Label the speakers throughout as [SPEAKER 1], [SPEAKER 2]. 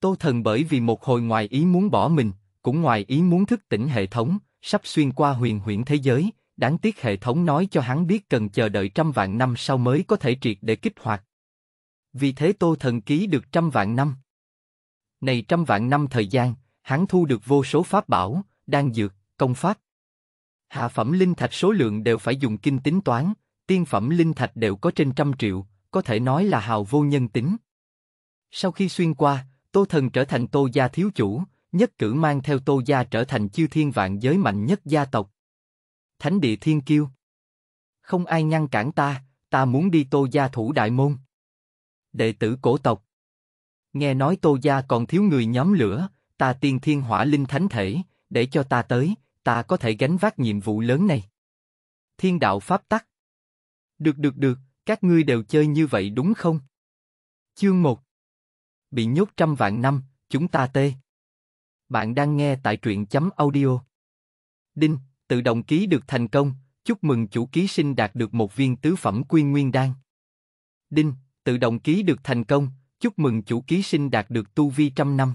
[SPEAKER 1] Tô Thần bởi vì một hồi ngoài ý muốn bỏ mình, cũng ngoài ý muốn thức tỉnh hệ thống, sắp xuyên qua huyền huyễn thế giới, đáng tiếc hệ thống nói cho hắn biết cần chờ đợi trăm vạn năm sau mới có thể triệt để kích hoạt. Vì thế Tô Thần ký được trăm vạn năm. Này trăm vạn năm thời gian, hắn thu được vô số pháp bảo, đan dược, công pháp. Hạ phẩm linh thạch số lượng đều phải dùng kinh tính toán, tiên phẩm linh thạch đều có trên trăm triệu, có thể nói là hào vô nhân tính. Sau khi xuyên qua, Tô Thần trở thành Tô gia thiếu chủ, nhất cử mang theo Tô gia trở thành chiêu thiên vạn giới mạnh nhất gia tộc. Thánh địa thiên kiêu. Không ai ngăn cản ta, ta muốn đi Tô gia thủ đại môn. Đệ tử cổ tộc. Nghe nói Tô gia còn thiếu người nhóm lửa, ta tiên thiên hỏa linh thánh thể, để cho ta tới, ta có thể gánh vác nhiệm vụ lớn này. Thiên đạo pháp tắc. Được được được, các ngươi đều chơi như vậy đúng không? Chương 1 bị nhốt trăm vạn năm, chúng ta tê. Bạn đang nghe tại truyện chấm audio. Đinh, tự động ký được thành công, chúc mừng chủ ký sinh đạt được một viên tứ phẩm quy nguyên đan. Đinh, tự động ký được thành công, chúc mừng chủ ký sinh đạt được tu vi trăm năm.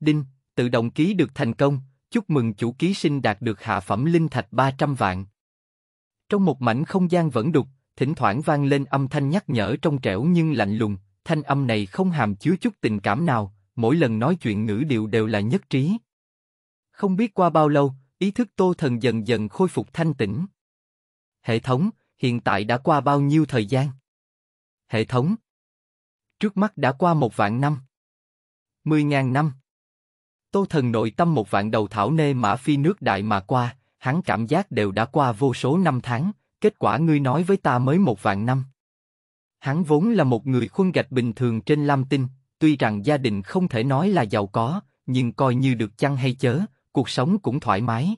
[SPEAKER 1] Đinh, tự động ký được thành công, chúc mừng chủ ký sinh đạt được hạ phẩm linh thạch 300 vạn. Trong một mảnh không gian vẫn đục, thỉnh thoảng vang lên âm thanh nhắc nhở trong trẻo nhưng lạnh lùng, thanh âm này không hàm chứa chút tình cảm nào, mỗi lần nói chuyện ngữ điệu đều là nhất trí. Không biết qua bao lâu, ý thức Tô Thần dần dần khôi phục thanh tĩnh. Hệ thống, hiện tại đã qua bao nhiêu thời gian? Hệ thống, trước mắt đã qua một vạn năm. Mười ngàn năm. Tô Thần nội tâm một vạn đầu thảo nê mã phi nước đại mà qua, hắn cảm giác đều đã qua vô số năm tháng, kết quả ngươi nói với ta mới một vạn năm. Hắn vốn là một người khuôn gạch bình thường trên Lam Tinh, tuy rằng gia đình không thể nói là giàu có, nhưng coi như được chăng hay chớ, cuộc sống cũng thoải mái.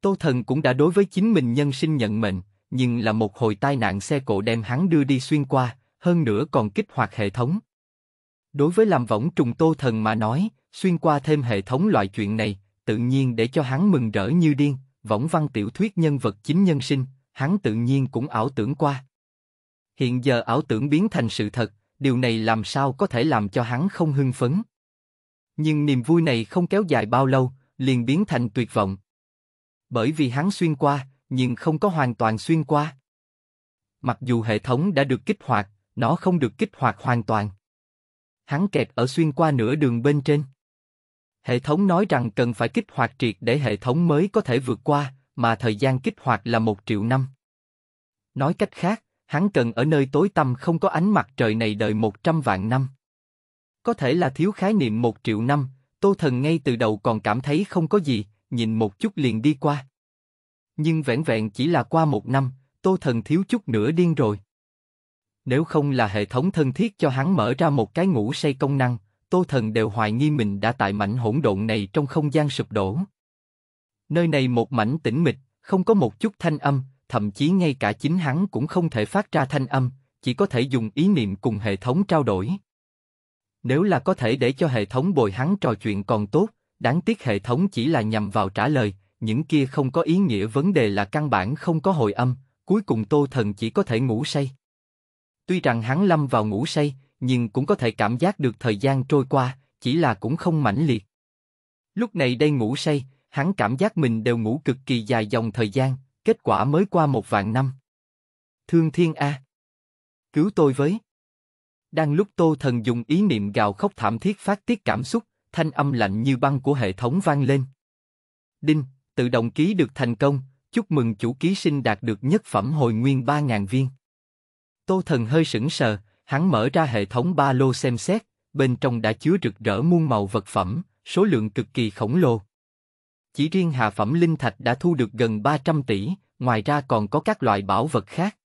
[SPEAKER 1] Tô Thần cũng đã đối với chính mình nhân sinh nhận mệnh, nhưng là một hồi tai nạn xe cộ đem hắn đưa đi xuyên qua, hơn nữa còn kích hoạt hệ thống. Đối với làm võng trùng Tô Thần mà nói, xuyên qua thêm hệ thống loại chuyện này, tự nhiên để cho hắn mừng rỡ như điên, võng văn tiểu thuyết nhân vật chính nhân sinh, hắn tự nhiên cũng ảo tưởng qua, Hiện giờ ảo tưởng biến thành sự thật, điều này làm sao có thể làm cho hắn không hưng phấn. Nhưng niềm vui này không kéo dài bao lâu, liền biến thành tuyệt vọng. Bởi vì hắn xuyên qua, nhưng không có hoàn toàn xuyên qua. Mặc dù hệ thống đã được kích hoạt, nó không được kích hoạt hoàn toàn. Hắn kẹt ở xuyên qua nửa đường bên trên. Hệ thống nói rằng cần phải kích hoạt triệt để hệ thống mới có thể vượt qua, mà thời gian kích hoạt là một triệu năm. Nói cách khác, hắn cần ở nơi tối tăm không có ánh mặt trời này đợi một trăm vạn năm. Có thể là thiếu khái niệm một triệu năm, Tô Thần ngay từ đầu còn cảm thấy không có gì, nhìn một chút liền đi qua. Nhưng vẻn vẹn chỉ là qua một năm, Tô Thần thiếu chút nữa điên rồi. Nếu không là hệ thống thân thiết cho hắn mở ra một cái ngủ say công năng, Tô Thần đều hoài nghi mình đã tại mảnh hỗn độn này trong không gian sụp đổ. Nơi này một mảnh tĩnh mịch, không có một chút thanh âm, thậm chí ngay cả chính hắn cũng không thể phát ra thanh âm, chỉ có thể dùng ý niệm cùng hệ thống trao đổi. Nếu là có thể để cho hệ thống bồi hắn trò chuyện còn tốt, đáng tiếc hệ thống chỉ là nhằm vào trả lời, những kia không có ý nghĩa vấn đề là căn bản không có hồi âm, cuối cùng Tô Thần chỉ có thể ngủ say. Tuy rằng hắn lâm vào ngủ say, nhưng cũng có thể cảm giác được thời gian trôi qua, chỉ là cũng không mãnh liệt. Lúc này đây ngủ say, hắn cảm giác mình đều ngủ cực kỳ dài dòng thời gian, kết quả mới qua một vạn năm. Thương thiên A. Cứu tôi với. Đang lúc Tô Thần dùng ý niệm gào khóc thảm thiết phát tiết cảm xúc, thanh âm lạnh như băng của hệ thống vang lên. Đinh, tự động ký được thành công, chúc mừng chủ ký sinh đạt được nhất phẩm hồi nguyên 3.000 viên. Tô Thần hơi sững sờ, hắn mở ra hệ thống ba lô xem xét, bên trong đã chứa rực rỡ muôn màu vật phẩm, số lượng cực kỳ khổng lồ. Chỉ riêng hạ phẩm linh thạch đã thu được gần 300 tỷ, ngoài ra còn có các loại bảo vật khác.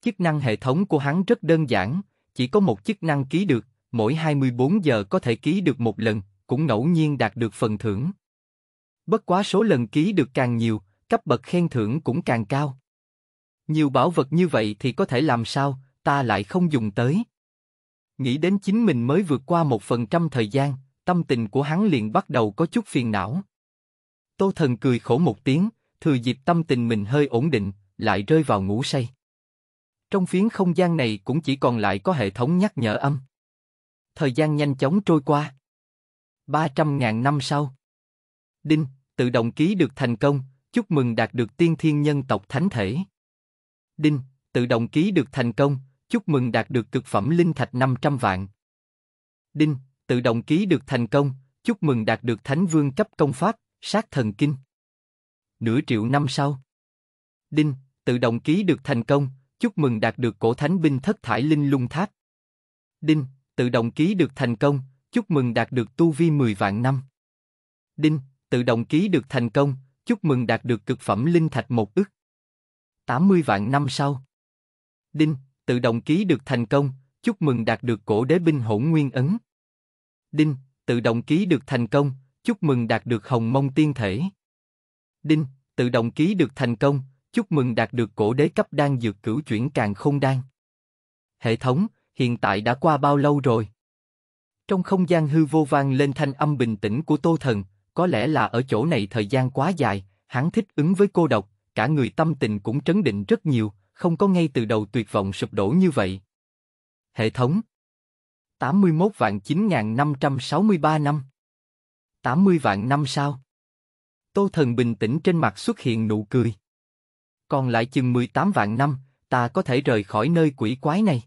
[SPEAKER 1] Chức năng hệ thống của hắn rất đơn giản, chỉ có một chức năng ký được, mỗi 24 giờ có thể ký được một lần, cũng ngẫu nhiên đạt được phần thưởng. Bất quá số lần ký được càng nhiều, cấp bậc khen thưởng cũng càng cao. Nhiều bảo vật như vậy thì có thể làm sao, ta lại không dùng tới. Nghĩ đến chính mình mới vượt qua một phần trăm thời gian, tâm tình của hắn liền bắt đầu có chút phiền não. Tô Thần cười khổ một tiếng, Thừa dịp tâm tình mình hơi ổn định, lại rơi vào ngủ say. Trong phiến không gian này cũng chỉ còn lại có hệ thống nhắc nhở âm. Thời gian nhanh chóng trôi qua. 300.000 năm sau. Đinh, tự động ký được thành công, chúc mừng đạt được tiên thiên nhân tộc thánh thể. Đinh, tự động ký được thành công, chúc mừng đạt được cực phẩm linh thạch 500 vạn. Đinh, tự động ký được thành công, chúc mừng đạt được thánh vương cấp công pháp, sát thần kinh nửa triệu năm sau. Đinh, tự động ký được thành công, chúc mừng đạt được cổ thánh binh thất thải linh lung tháp. Đinh, tự động ký được thành công, chúc mừng đạt được tu vi 10 vạn năm. Đinh, tự động ký được thành công, chúc mừng đạt được cực phẩm linh thạch một ức. 80 vạn năm sau. Đinh, tự động ký được thành công, chúc mừng đạt được cổ đế binh hỗn nguyên ấn. Đinh, tự động ký được thành công, chúc mừng đạt được hồng mông tiên thể. Đinh, tự động ký được thành công, chúc mừng đạt được cổ đế cấp đan dược cửu chuyển càng không đan. Hệ thống, hiện tại đã qua bao lâu rồi? Trong không gian hư vô vang lên thanh âm bình tĩnh của Tô Thần, có lẽ là ở chỗ này thời gian quá dài, hắn thích ứng với cô độc, cả người tâm tình cũng trấn định rất nhiều, không có ngay từ đầu tuyệt vọng sụp đổ như vậy. Hệ thống 81 vạn 9.563 năm 80 vạn năm sau Tô Thần bình tĩnh trên mặt xuất hiện nụ cười. Còn lại chừng 18 vạn năm, ta có thể rời khỏi nơi quỷ quái này.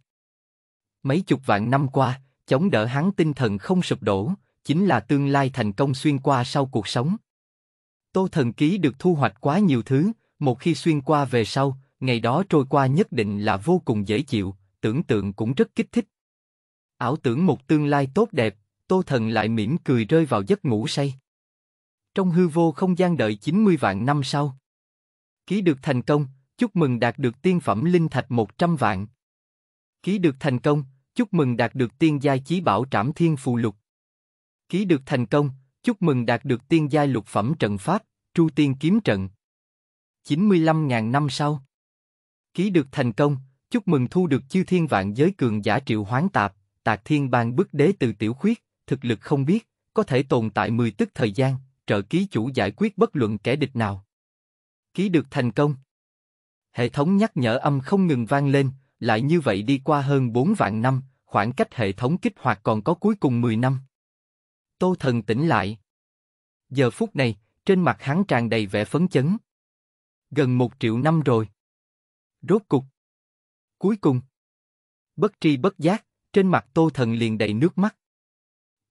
[SPEAKER 1] Mấy chục vạn năm qua, chống đỡ hắn tinh thần không sụp đổ, chính là tương lai thành công xuyên qua sau cuộc sống. Tô Thần Ký được thu hoạch quá nhiều thứ, một khi xuyên qua về sau, ngày đó trôi qua nhất định là vô cùng dễ chịu, tưởng tượng cũng rất kích thích. Ảo tưởng một tương lai tốt đẹp, Tô Thần lại mỉm cười rơi vào giấc ngủ say trong hư vô không gian đợi 90 vạn năm sau. Ký được thành công, chúc mừng đạt được tiên phẩm linh thạch 100 vạn. Ký được thành công, chúc mừng đạt được tiên giai chí bảo trảm thiên phù lục. Ký được thành công, chúc mừng đạt được tiên giai lục phẩm trận pháp, tru tiên kiếm trận. 95.000 năm sau. Ký được thành công, chúc mừng thu được chư thiên vạn giới cường giả triệu hoán tạp, tạc thiên bang bức đế từ tiểu khuyết, thực lực không biết, có thể tồn tại 10 tức thời gian, trợ ký chủ giải quyết bất luận kẻ địch nào. Ký được thành công. Hệ thống nhắc nhở âm không ngừng vang lên, lại như vậy đi qua hơn 4 vạn năm, khoảng cách hệ thống kích hoạt còn có cuối cùng 10 năm. Tô thần tỉnh lại. Giờ phút này, trên mặt hắn tràn đầy vẻ phấn chấn. Gần một triệu năm rồi. Rốt cục. Cuối cùng. Bất tri bất giác, trên mặt tô thần liền đầy nước mắt.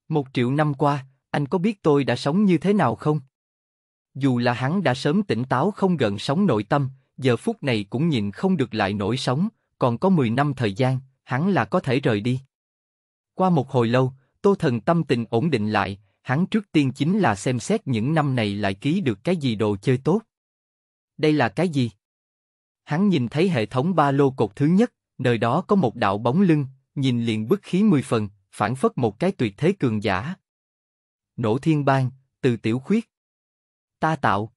[SPEAKER 1] Một triệu năm qua, anh có biết tôi đã sống như thế nào không? Dù là hắn đã sớm tỉnh táo không gần sống nội tâm, giờ phút này cũng nhìn không được lại nổi sống. còn có 10 năm thời gian, hắn là có thể rời đi. Qua một hồi lâu, Tô Thần tâm tình ổn định lại, hắn trước tiên chính là xem xét những năm này lại ký được cái gì đồ chơi tốt. Đây là cái gì? Hắn nhìn thấy hệ thống ba lô cột thứ nhất, nơi đó có một đạo bóng lưng, nhìn liền bức khí mười phần, phản phất một cái tuyệt thế cường giả nổ thiên bang, từ tiểu khuyết. Ta tạo.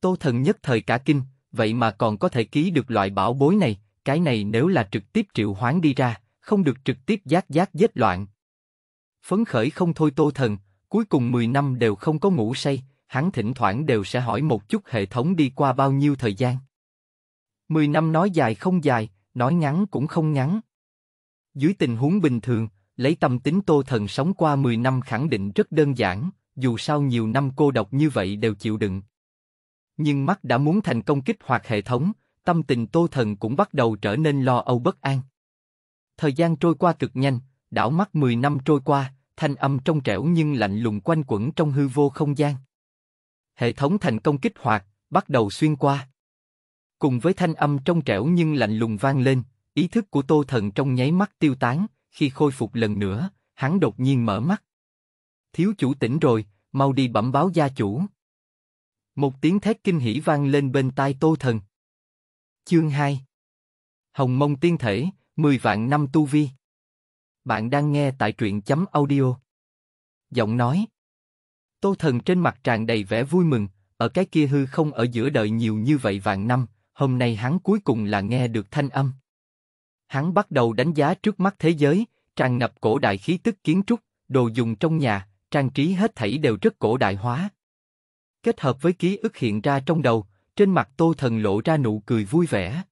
[SPEAKER 1] Tô thần nhất thời cả kinh, vậy mà còn có thể ký được loại bảo bối này, cái này nếu là trực tiếp triệu hoán đi ra, không được trực tiếp giác giác giết loạn. Phấn khởi không thôi tô thần, cuối cùng 10 năm đều không có ngủ say, hắn thỉnh thoảng đều sẽ hỏi một chút hệ thống đi qua bao nhiêu thời gian. 10 năm nói dài không dài, nói ngắn cũng không ngắn. Dưới tình huống bình thường, lấy tâm tính tô thần sống qua 10 năm khẳng định rất đơn giản, dù sao nhiều năm cô độc như vậy đều chịu đựng. Nhưng mắt đã muốn thành công kích hoạt hệ thống, tâm tình tô thần cũng bắt đầu trở nên lo âu bất an. Thời gian trôi qua cực nhanh, đảo mắt 10 năm trôi qua, thanh âm trong trẻo nhưng lạnh lùng quanh quẩn trong hư vô không gian. Hệ thống thành công kích hoạt, bắt đầu xuyên qua. Cùng với thanh âm trong trẻo nhưng lạnh lùng vang lên, ý thức của tô thần trong nháy mắt tiêu tán, khi khôi phục lần nữa, hắn đột nhiên mở mắt. Thiếu chủ tỉnh rồi, mau đi bẩm báo gia chủ. Một tiếng thét kinh hỉ vang lên bên tai Tô Thần. Chương 2 Hồng Mông Tiên Thể, 10 vạn năm tu vi. Bạn đang nghe tại truyện chấm audio. Giọng nói Tô Thần trên mặt tràn đầy vẻ vui mừng, ở cái kia hư không ở giữa đời nhiều như vậy vạn năm, hôm nay hắn cuối cùng là nghe được thanh âm. Hắn bắt đầu đánh giá trước mắt thế giới, tràn ngập cổ đại khí tức kiến trúc, đồ dùng trong nhà, trang trí hết thảy đều rất cổ đại hóa. Kết hợp với ký ức hiện ra trong đầu, trên mặt Tô Thần lộ ra nụ cười vui vẻ.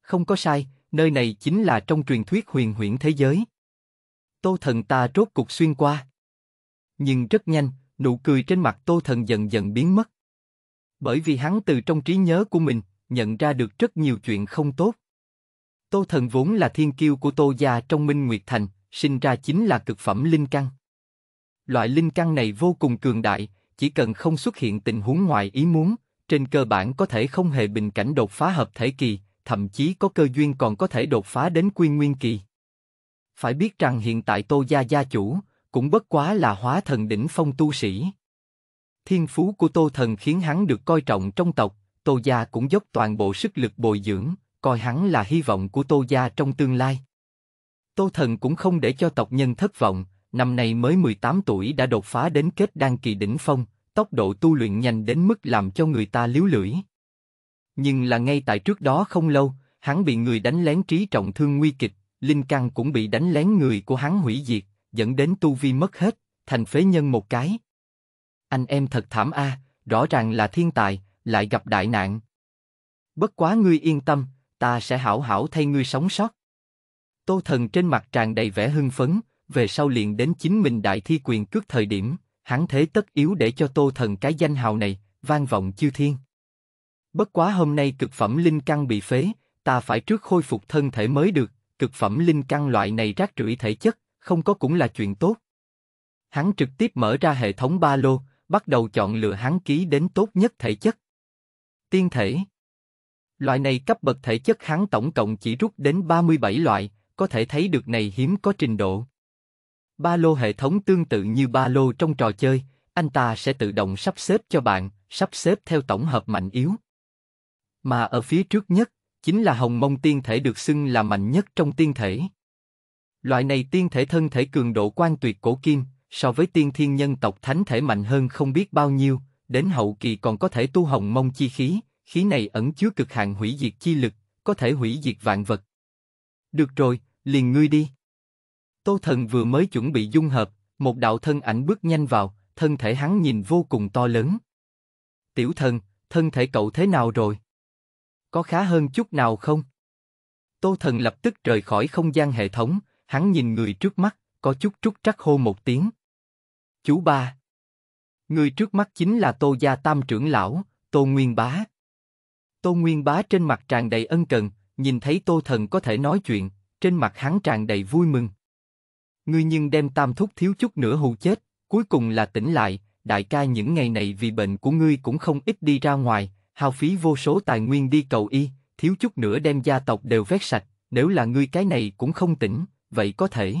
[SPEAKER 1] Không có sai, nơi này chính là trong truyền thuyết huyền huyễn thế giới. Tô Thần ta rốt cục xuyên qua. Nhưng rất nhanh, nụ cười trên mặt Tô Thần dần dần biến mất. Bởi vì hắn từ trong trí nhớ của mình, nhận ra được rất nhiều chuyện không tốt. Tô Thần vốn là thiên kiêu của Tô gia trong Minh Nguyệt Thành, sinh ra chính là cực phẩm linh căn. Loại linh căn này vô cùng cường đại, chỉ cần không xuất hiện tình huống ngoài ý muốn, trên cơ bản có thể không hề bình cảnh đột phá hợp thể kỳ, thậm chí có cơ duyên còn có thể đột phá đến quy nguyên kỳ. Phải biết rằng hiện tại Tô gia gia chủ cũng bất quá là hóa thần đỉnh phong tu sĩ. Thiên phú của Tô Thần khiến hắn được coi trọng trong tộc, Tô gia cũng dốc toàn bộ sức lực bồi dưỡng, coi hắn là hy vọng của Tô gia trong tương lai. Tô Thần cũng không để cho tộc nhân thất vọng, năm nay mới 18 tuổi đã đột phá đến kết đan kỳ đỉnh phong, tốc độ tu luyện nhanh đến mức làm cho người ta liếu lưỡi. Nhưng là ngay tại trước đó không lâu, hắn bị người đánh lén trí trọng thương nguy kịch, linh căn cũng bị đánh lén người của hắn hủy diệt, dẫn đến tu vi mất hết, thành phế nhân một cái. Anh em thật thảm a, à, rõ ràng là thiên tài, lại gặp đại nạn. Bất quá ngươi yên tâm, ta sẽ hảo hảo thay ngươi sống sót. Tô thần trên mặt tràn đầy vẻ hưng phấn, về sau liền đến chính mình đại thi quyền cước thời điểm, hắn thế tất yếu để cho tô thần cái danh hào này, vang vọng chư thiên. Bất quá hôm nay cực phẩm linh căn bị phế, ta phải trước khôi phục thân thể mới được, cực phẩm linh căn loại này rác rưởi thể chất, không có cũng là chuyện tốt. Hắn trực tiếp mở ra hệ thống ba lô, bắt đầu chọn lựa hắn ký đến tốt nhất thể chất. Tiên thể Loại này cấp bậc thể chất hắn tổng cộng chỉ rút đến 37 loại, có thể thấy được này hiếm có trình độ. Ba lô hệ thống tương tự như ba lô trong trò chơi, anh ta sẽ tự động sắp xếp cho bạn, sắp xếp theo tổng hợp mạnh yếu. Mà ở phía trước nhất, chính là hồng mông tiên thể được xưng là mạnh nhất trong tiên thể. Loại này tiên thể thân thể cường độ quan tuyệt cổ kim, so với tiên thiên nhân tộc thánh thể mạnh hơn không biết bao nhiêu, đến hậu kỳ còn có thể tu hồng mông chi khí, khí này ẩn chứa cực hạn hủy diệt chi lực, có thể hủy diệt vạn vật. Được rồi, liền ngươi đi. Tô Thần vừa mới chuẩn bị dung hợp, một đạo thân ảnh bước nhanh vào, thân thể hắn nhìn vô cùng to lớn. Tiểu Thần, thân thể cậu thế nào rồi? Có khá hơn chút nào không? Tô Thần lập tức rời khỏi không gian hệ thống, hắn nhìn người trước mắt, có chút trúc trắc hô một tiếng. Chú ba. Người trước mắt chính là Tô Gia Tam trưởng lão, Tô Nguyên Bá. Tô Nguyên Bá trên mặt tràn đầy ân cần, nhìn thấy Tô Thần có thể nói chuyện, trên mặt hắn tràn đầy vui mừng. Ngươi nhưng đem tam thúc thiếu chút nữa hù chết, cuối cùng là tỉnh lại, đại ca những ngày này vì bệnh của ngươi cũng không ít đi ra ngoài, hao phí vô số tài nguyên đi cầu y, thiếu chút nữa đem gia tộc đều vét sạch, nếu là ngươi cái này cũng không tỉnh, vậy có thể.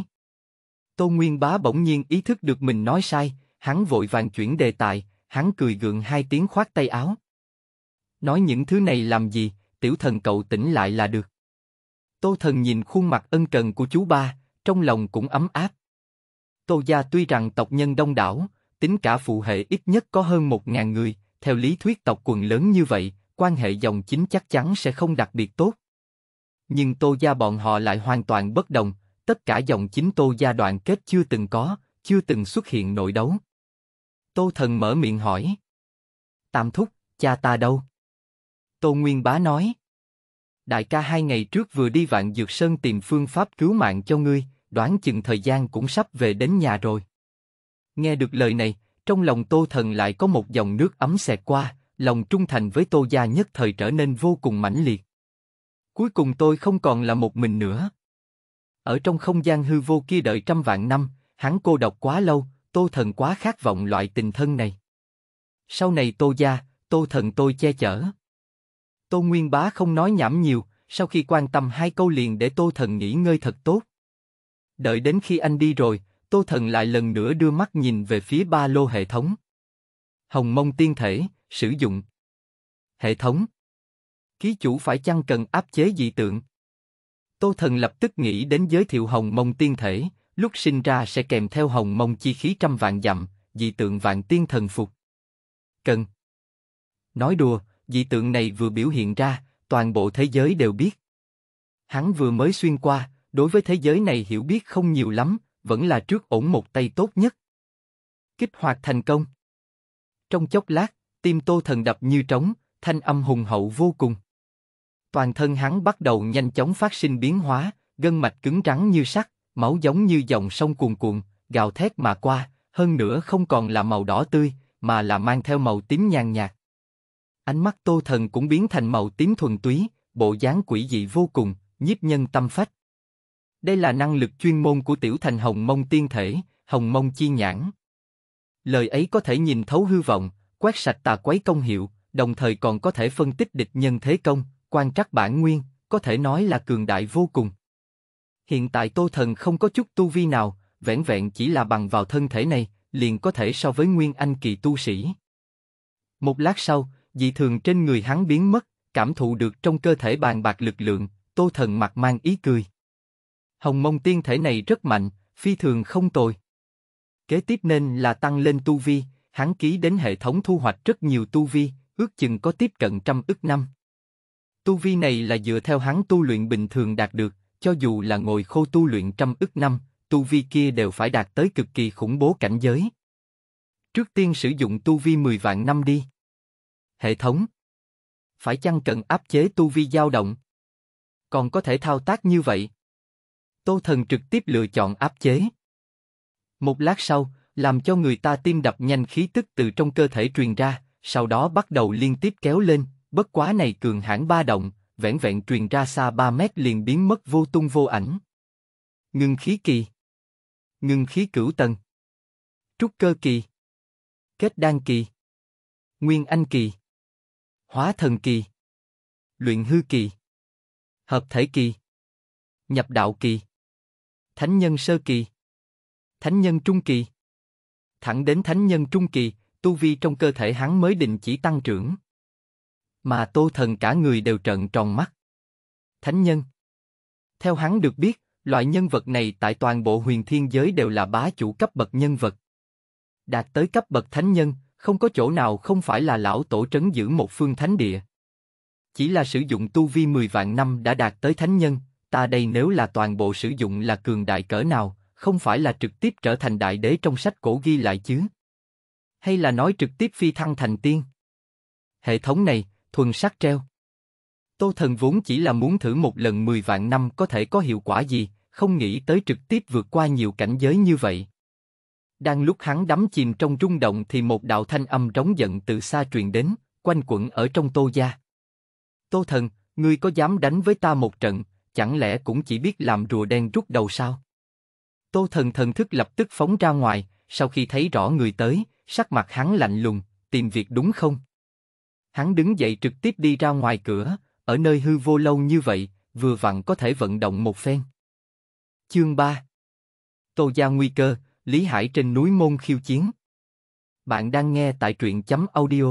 [SPEAKER 1] Tô Nguyên Bá bỗng nhiên ý thức được mình nói sai, hắn vội vàng chuyển đề tài, hắn cười gượng hai tiếng khoát tay áo. Nói những thứ này làm gì, tiểu thần cậu tỉnh lại là được. Tô thần nhìn khuôn mặt ân cần của chú ba, trong lòng cũng ấm áp. Tô gia tuy rằng tộc nhân đông đảo, tính cả phụ hệ ít nhất có hơn một ngàn người, theo lý thuyết tộc quần lớn như vậy, quan hệ dòng chính chắc chắn sẽ không đặc biệt tốt. Nhưng Tô gia bọn họ lại hoàn toàn bất đồng, tất cả dòng chính Tô gia đoàn kết chưa từng có, chưa từng xuất hiện nội đấu. Tô thần mở miệng hỏi. Tam thúc, cha ta đâu? Tô Nguyên Bá nói. Đại ca hai ngày trước vừa đi vạn dược sơn tìm phương pháp cứu mạng cho ngươi, đoán chừng thời gian cũng sắp về đến nhà rồi. Nghe được lời này, trong lòng Tô Thần lại có một dòng nước ấm xẹt qua, lòng trung thành với Tô Gia nhất thời trở nên vô cùng mãnh liệt. Cuối cùng tôi không còn là một mình nữa. Ở trong không gian hư vô kia đợi trăm vạn năm, hắn cô độc quá lâu, Tô Thần quá khát vọng loại tình thân này. Sau này Tô Gia, Tô Thần tôi che chở. Tô Nguyên Bá không nói nhảm nhiều, sau khi quan tâm hai câu liền để Tô Thần nghỉ ngơi thật tốt. Đợi đến khi anh đi rồi, Tô Thần lại lần nữa đưa mắt nhìn về phía ba lô hệ thống. Hồng mông tiên thể, sử dụng. Hệ thống. Ký chủ phải chăng cần áp chế dị tượng? Tô Thần lập tức nghĩ đến giới thiệu hồng mông tiên thể, lúc sinh ra sẽ kèm theo hồng mông chi khí trăm vạn dặm, dị tượng vạn tiên thần phục. Cần. Nói đùa, Dị tượng này vừa biểu hiện ra, toàn bộ thế giới đều biết. Hắn vừa mới xuyên qua, đối với thế giới này hiểu biết không nhiều lắm, vẫn là trước ổn một tay tốt nhất. Kích hoạt thành công. Trong chốc lát, tim tô thần đập như trống, thanh âm hùng hậu vô cùng. Toàn thân hắn bắt đầu nhanh chóng phát sinh biến hóa, gân mạch cứng trắng như sắt, máu giống như dòng sông cuồn cuộn, gào thét mà qua, hơn nữa không còn là màu đỏ tươi, mà là mang theo màu tím nhàn nhạt. Ánh mắt Tô Thần cũng biến thành màu tím thuần túy, bộ dáng quỷ dị vô cùng, nhiếp nhân tâm phách. Đây là năng lực chuyên môn của tiểu thành hồng mông tiên thể, hồng mông chi nhãn. Lời ấy có thể nhìn thấu hư vọng, quét sạch tà quấy công hiệu, đồng thời còn có thể phân tích địch nhân thế công, quan trắc bản nguyên, có thể nói là cường đại vô cùng. Hiện tại Tô Thần không có chút tu vi nào, vẻn vẹn chỉ là bằng vào thân thể này, liền có thể so với nguyên anh kỳ tu sĩ. Một lát sau, dị thường trên người hắn biến mất, cảm thụ được trong cơ thể bàn bạc lực lượng, tô thần mặt mang ý cười. Hồng mông tiên thể này rất mạnh, phi thường không tồi. Kế tiếp nên là tăng lên tu vi, hắn ký đến hệ thống thu hoạch rất nhiều tu vi, ước chừng có tiếp cận trăm ức năm. Tu vi này là dựa theo hắn tu luyện bình thường đạt được, cho dù là ngồi khô tu luyện trăm ức năm, tu vi kia đều phải đạt tới cực kỳ khủng bố cảnh giới. Trước tiên sử dụng tu vi 10 vạn năm đi. Hệ thống. Phải chăng cần áp chế tu vi dao động? Còn có thể thao tác như vậy. Tô Thần trực tiếp lựa chọn áp chế. Một lát sau, làm cho người ta tim đập nhanh khí tức từ trong cơ thể truyền ra, sau đó bắt đầu liên tiếp kéo lên, bất quá này cường hãn ba động, vẹn vẹn truyền ra xa 3 mét liền biến mất vô tung vô ảnh. Ngưng khí kỳ. Ngưng khí cửu tầng. Trúc cơ kỳ. Kết đan kỳ. Nguyên anh kỳ hóa thần kỳ, luyện hư kỳ, hợp thể kỳ, nhập đạo kỳ, thánh nhân sơ kỳ, thánh nhân trung kỳ, thẳng đến thánh nhân trung kỳ, tu vi trong cơ thể hắn mới định chỉ tăng trưởng. Mà tô thần cả người đều trợn tròn mắt. Thánh nhân. Theo hắn được biết, loại nhân vật này tại toàn bộ huyền thiên giới đều là bá chủ cấp bậc nhân vật. Đạt tới cấp bậc thánh nhân, không có chỗ nào không phải là lão tổ trấn giữ một phương thánh địa. Chỉ là sử dụng tu vi 10 vạn năm đã đạt tới thánh nhân, ta đây nếu là toàn bộ sử dụng là cường đại cỡ nào, không phải là trực tiếp trở thành đại đế trong sách cổ ghi lại chứ? Hay là nói trực tiếp phi thăng thành tiên? Hệ thống này, thuần sắc treo. Tô Thần vốn chỉ là muốn thử một lần 10 vạn năm có thể có hiệu quả gì, không nghĩ tới trực tiếp vượt qua nhiều cảnh giới như vậy. Đang lúc hắn đắm chìm trong rung động thì một đạo thanh âm trống giận từ xa truyền đến, quanh quẩn ở trong tô gia. Tô thần, ngươi có dám đánh với ta một trận, chẳng lẽ cũng chỉ biết làm rùa đen rút đầu sao? Tô thần thần thức lập tức phóng ra ngoài, sau khi thấy rõ người tới, sắc mặt hắn lạnh lùng, tìm việc đúng không? Hắn đứng dậy trực tiếp đi ra ngoài cửa, ở nơi hư vô lâu như vậy, vừa vặn có thể vận động một phen. Chương 3 Tô gia nguy cơ, Lý Hải trên núi môn khiêu chiến. Bạn đang nghe tại truyện chấm audio.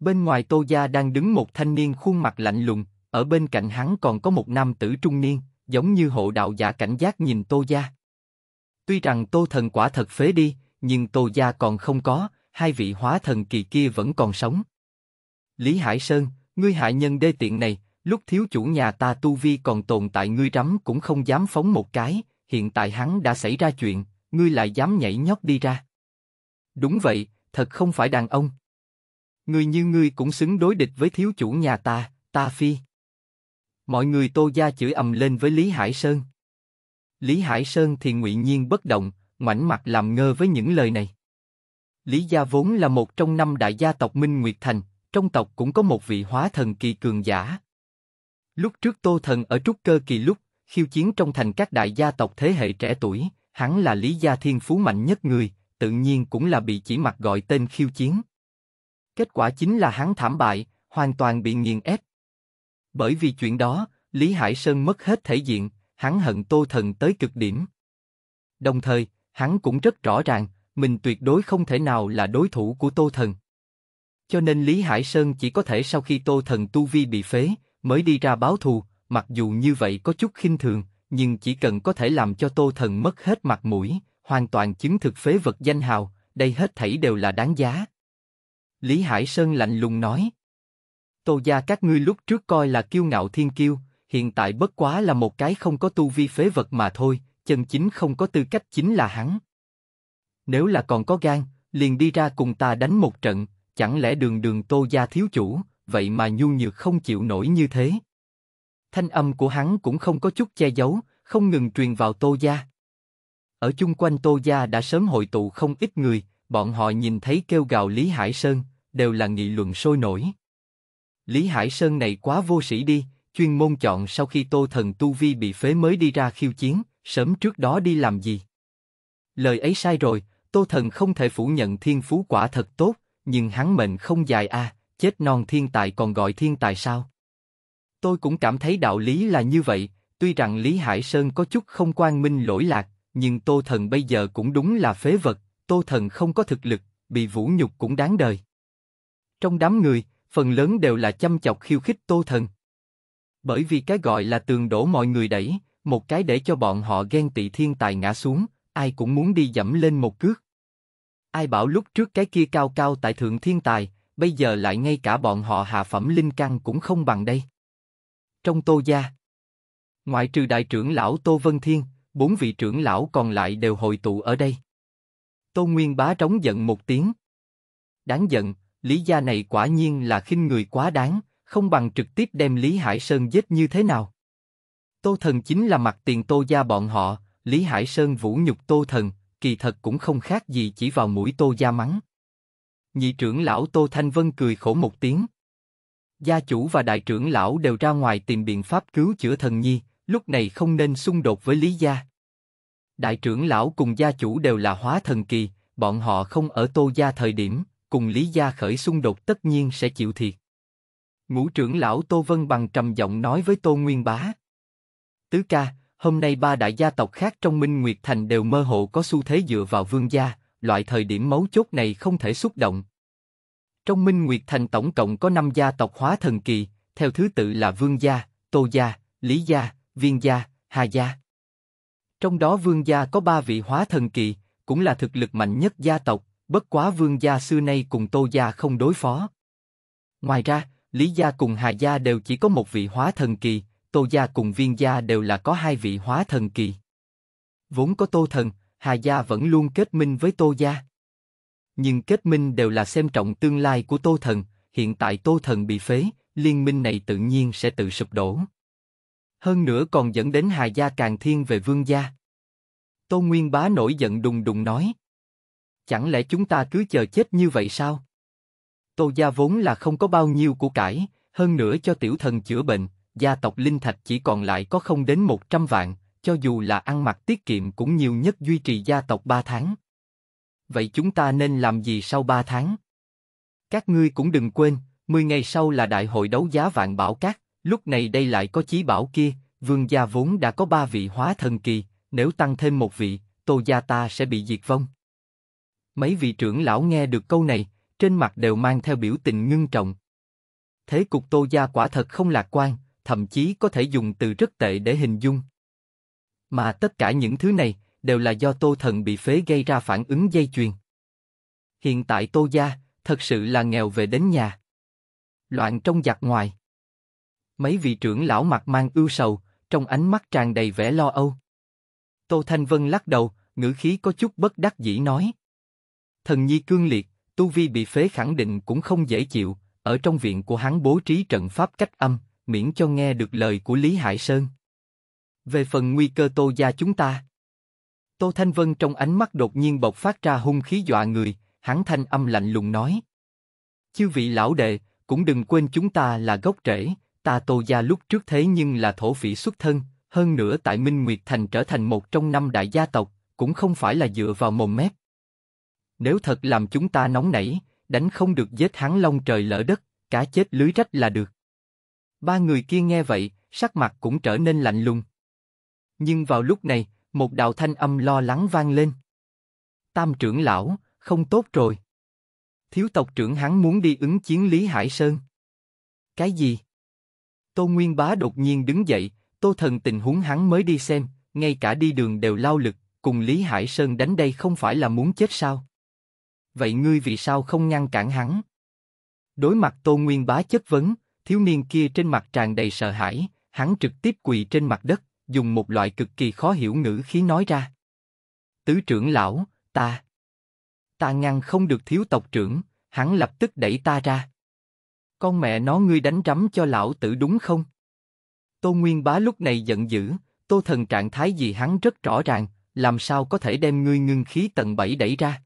[SPEAKER 1] Bên ngoài tô gia đang đứng một thanh niên khuôn mặt lạnh lùng, ở bên cạnh hắn còn có một nam tử trung niên, giống như hộ đạo giả cảnh giác nhìn tô gia. Tuy rằng tô thần quả thật phế đi, nhưng tô gia còn không có, hai vị hóa thần kỳ kia vẫn còn sống. Lý Hải Sơn, ngươi hại nhân đê tiện này, lúc thiếu chủ nhà ta tu vi còn tồn tại ngươi rắm cũng không dám phóng một cái, hiện tại hắn đã xảy ra chuyện, ngươi lại dám nhảy nhót đi ra. Đúng vậy, thật không phải đàn ông. Người như ngươi cũng xứng đối địch với thiếu chủ nhà ta, ta phi. Mọi người tô gia chửi ầm lên với Lý Hải Sơn. Lý Hải Sơn thì ngụy nhiên bất động, ngoảnh mặt làm ngơ với những lời này. Lý gia vốn là một trong năm đại gia tộc Minh Nguyệt Thành, trong tộc cũng có một vị hóa thần kỳ cường giả. Lúc trước tô thần ở trúc cơ kỳ lúc, khiêu chiến trong thành các đại gia tộc thế hệ trẻ tuổi, Hắn là Lý Gia Thiên Phú mạnh nhất người, tự nhiên cũng là bị chỉ mặt gọi tên khiêu chiến. Kết quả chính là hắn thảm bại, hoàn toàn bị nghiền ép. Bởi vì chuyện đó, Lý Hải Sơn mất hết thể diện, hắn hận Tô Thần tới cực điểm. Đồng thời, hắn cũng rất rõ ràng, mình tuyệt đối không thể nào là đối thủ của Tô Thần. Cho nên Lý Hải Sơn chỉ có thể sau khi Tô Thần tu vi bị phế, mới đi ra báo thù, mặc dù như vậy có chút khinh thường, nhưng chỉ cần có thể làm cho Tô Thần mất hết mặt mũi, hoàn toàn chứng thực phế vật danh hào, đây hết thảy đều là đáng giá. Lý Hải Sơn lạnh lùng nói. Tô gia các ngươi lúc trước coi là kiêu ngạo thiên kiêu, hiện tại bất quá là một cái không có tu vi phế vật mà thôi, chân chính không có tư cách chính là hắn. Nếu là còn có gan, liền đi ra cùng ta đánh một trận, chẳng lẽ đường đường Tô gia thiếu chủ, vậy mà nhu nhược không chịu nổi như thế? Thanh âm của hắn cũng không có chút che giấu, không ngừng truyền vào Tô Gia. Ở chung quanh Tô Gia đã sớm hội tụ không ít người, bọn họ nhìn thấy kêu gào Lý Hải Sơn, đều là nghị luận sôi nổi. Lý Hải Sơn này quá vô sĩ đi, chuyên môn chọn sau khi Tô Thần Tu Vi bị phế mới đi ra khiêu chiến, sớm trước đó đi làm gì. Lời ấy sai rồi, Tô Thần không thể phủ nhận thiên phú quả thật tốt, nhưng hắn mệnh không dài a, à, chết non thiên tài còn gọi thiên tài sao? Tôi cũng cảm thấy đạo lý là như vậy, tuy rằng Lý Hải Sơn có chút không quan minh lỗi lạc, nhưng Tô Thần bây giờ cũng đúng là phế vật, Tô Thần không có thực lực, bị vũ nhục cũng đáng đời. Trong đám người, phần lớn đều là chăm chọc khiêu khích Tô Thần. Bởi vì cái gọi là tường đổ mọi người đẩy, một cái để cho bọn họ ghen tị thiên tài ngã xuống, ai cũng muốn đi dẫm lên một cước. Ai bảo lúc trước cái kia cao cao tại thượng thiên tài, bây giờ lại ngay cả bọn họ hạ phẩm linh căn cũng không bằng đây trong Tô gia. Ngoại trừ đại trưởng lão Tô Vân Thiên, bốn vị trưởng lão còn lại đều hội tụ ở đây. Tô Nguyên Bá trống giận một tiếng. Đáng giận, Lý gia này quả nhiên là khinh người quá đáng, không bằng trực tiếp đem Lý Hải Sơn giết như thế nào. Tô Thần chính là mặt tiền Tô gia bọn họ, Lý Hải Sơn vũ nhục Tô Thần, kỳ thật cũng không khác gì chỉ vào mũi Tô gia mắng. Nhị trưởng lão Tô Thanh Vân cười khổ một tiếng gia chủ và đại trưởng lão đều ra ngoài tìm biện pháp cứu chữa thần nhi, lúc này không nên xung đột với Lý gia. Đại trưởng lão cùng gia chủ đều là hóa thần kỳ, bọn họ không ở tô gia thời điểm, cùng Lý gia khởi xung đột tất nhiên sẽ chịu thiệt. Ngũ trưởng lão Tô Vân bằng trầm giọng nói với Tô Nguyên Bá. Tứ ca, hôm nay ba đại gia tộc khác trong Minh Nguyệt Thành đều mơ hồ có xu thế dựa vào vương gia, loại thời điểm mấu chốt này không thể xúc động, trong Minh Nguyệt Thành tổng cộng có 5 gia tộc hóa thần kỳ, theo thứ tự là Vương gia, Tô gia, Lý gia, Viên gia, Hà gia. Trong đó Vương gia có 3 vị hóa thần kỳ, cũng là thực lực mạnh nhất gia tộc, bất quá Vương gia xưa nay cùng Tô gia không đối phó. Ngoài ra, Lý gia cùng Hà gia đều chỉ có một vị hóa thần kỳ, Tô gia cùng Viên gia đều là có hai vị hóa thần kỳ. Vốn có Tô thần, Hà gia vẫn luôn kết minh với Tô gia nhưng kết minh đều là xem trọng tương lai của Tô Thần, hiện tại Tô Thần bị phế, liên minh này tự nhiên sẽ tự sụp đổ. Hơn nữa còn dẫn đến Hà Gia càng thiên về vương gia. Tô Nguyên Bá nổi giận đùng đùng nói. Chẳng lẽ chúng ta cứ chờ chết như vậy sao? Tô Gia vốn là không có bao nhiêu của cải, hơn nữa cho tiểu thần chữa bệnh, gia tộc Linh Thạch chỉ còn lại có không đến một trăm vạn, cho dù là ăn mặc tiết kiệm cũng nhiều nhất duy trì gia tộc ba tháng vậy chúng ta nên làm gì sau 3 tháng? Các ngươi cũng đừng quên, 10 ngày sau là đại hội đấu giá vạn bảo cát, lúc này đây lại có chí bảo kia, vương gia vốn đã có ba vị hóa thần kỳ, nếu tăng thêm một vị, tô gia ta sẽ bị diệt vong. Mấy vị trưởng lão nghe được câu này, trên mặt đều mang theo biểu tình ngưng trọng. Thế cục tô gia quả thật không lạc quan, thậm chí có thể dùng từ rất tệ để hình dung. Mà tất cả những thứ này, đều là do tô thần bị phế gây ra phản ứng dây chuyền. Hiện tại tô gia, thật sự là nghèo về đến nhà. Loạn trong giặc ngoài. Mấy vị trưởng lão mặt mang ưu sầu, trong ánh mắt tràn đầy vẻ lo âu. Tô Thanh Vân lắc đầu, ngữ khí có chút bất đắc dĩ nói. Thần nhi cương liệt, tu vi bị phế khẳng định cũng không dễ chịu, ở trong viện của hắn bố trí trận pháp cách âm, miễn cho nghe được lời của Lý Hải Sơn. Về phần nguy cơ tô gia chúng ta, Tô Thanh Vân trong ánh mắt đột nhiên bộc phát ra hung khí dọa người, hắn thanh âm lạnh lùng nói. Chư vị lão đệ, cũng đừng quên chúng ta là gốc rễ, ta Tô Gia lúc trước thế nhưng là thổ phỉ xuất thân, hơn nữa tại Minh Nguyệt Thành trở thành một trong năm đại gia tộc, cũng không phải là dựa vào mồm mép. Nếu thật làm chúng ta nóng nảy, đánh không được giết hắn long trời lỡ đất, cá chết lưới rách là được. Ba người kia nghe vậy, sắc mặt cũng trở nên lạnh lùng. Nhưng vào lúc này, một đạo thanh âm lo lắng vang lên. Tam trưởng lão, không tốt rồi. Thiếu tộc trưởng hắn muốn đi ứng chiến Lý Hải Sơn. Cái gì? Tô Nguyên Bá đột nhiên đứng dậy, Tô Thần tình huống hắn mới đi xem, ngay cả đi đường đều lao lực, cùng Lý Hải Sơn đánh đây không phải là muốn chết sao? Vậy ngươi vì sao không ngăn cản hắn? Đối mặt Tô Nguyên Bá chất vấn, thiếu niên kia trên mặt tràn đầy sợ hãi, hắn trực tiếp quỳ trên mặt đất dùng một loại cực kỳ khó hiểu ngữ khí nói ra. Tứ trưởng lão, ta... Ta ngăn không được thiếu tộc trưởng, hắn lập tức đẩy ta ra. Con mẹ nó ngươi đánh rắm cho lão tử đúng không? Tô Nguyên Bá lúc này giận dữ, Tô Thần trạng thái gì hắn rất rõ ràng, làm sao có thể đem ngươi ngưng khí tầng bảy đẩy ra.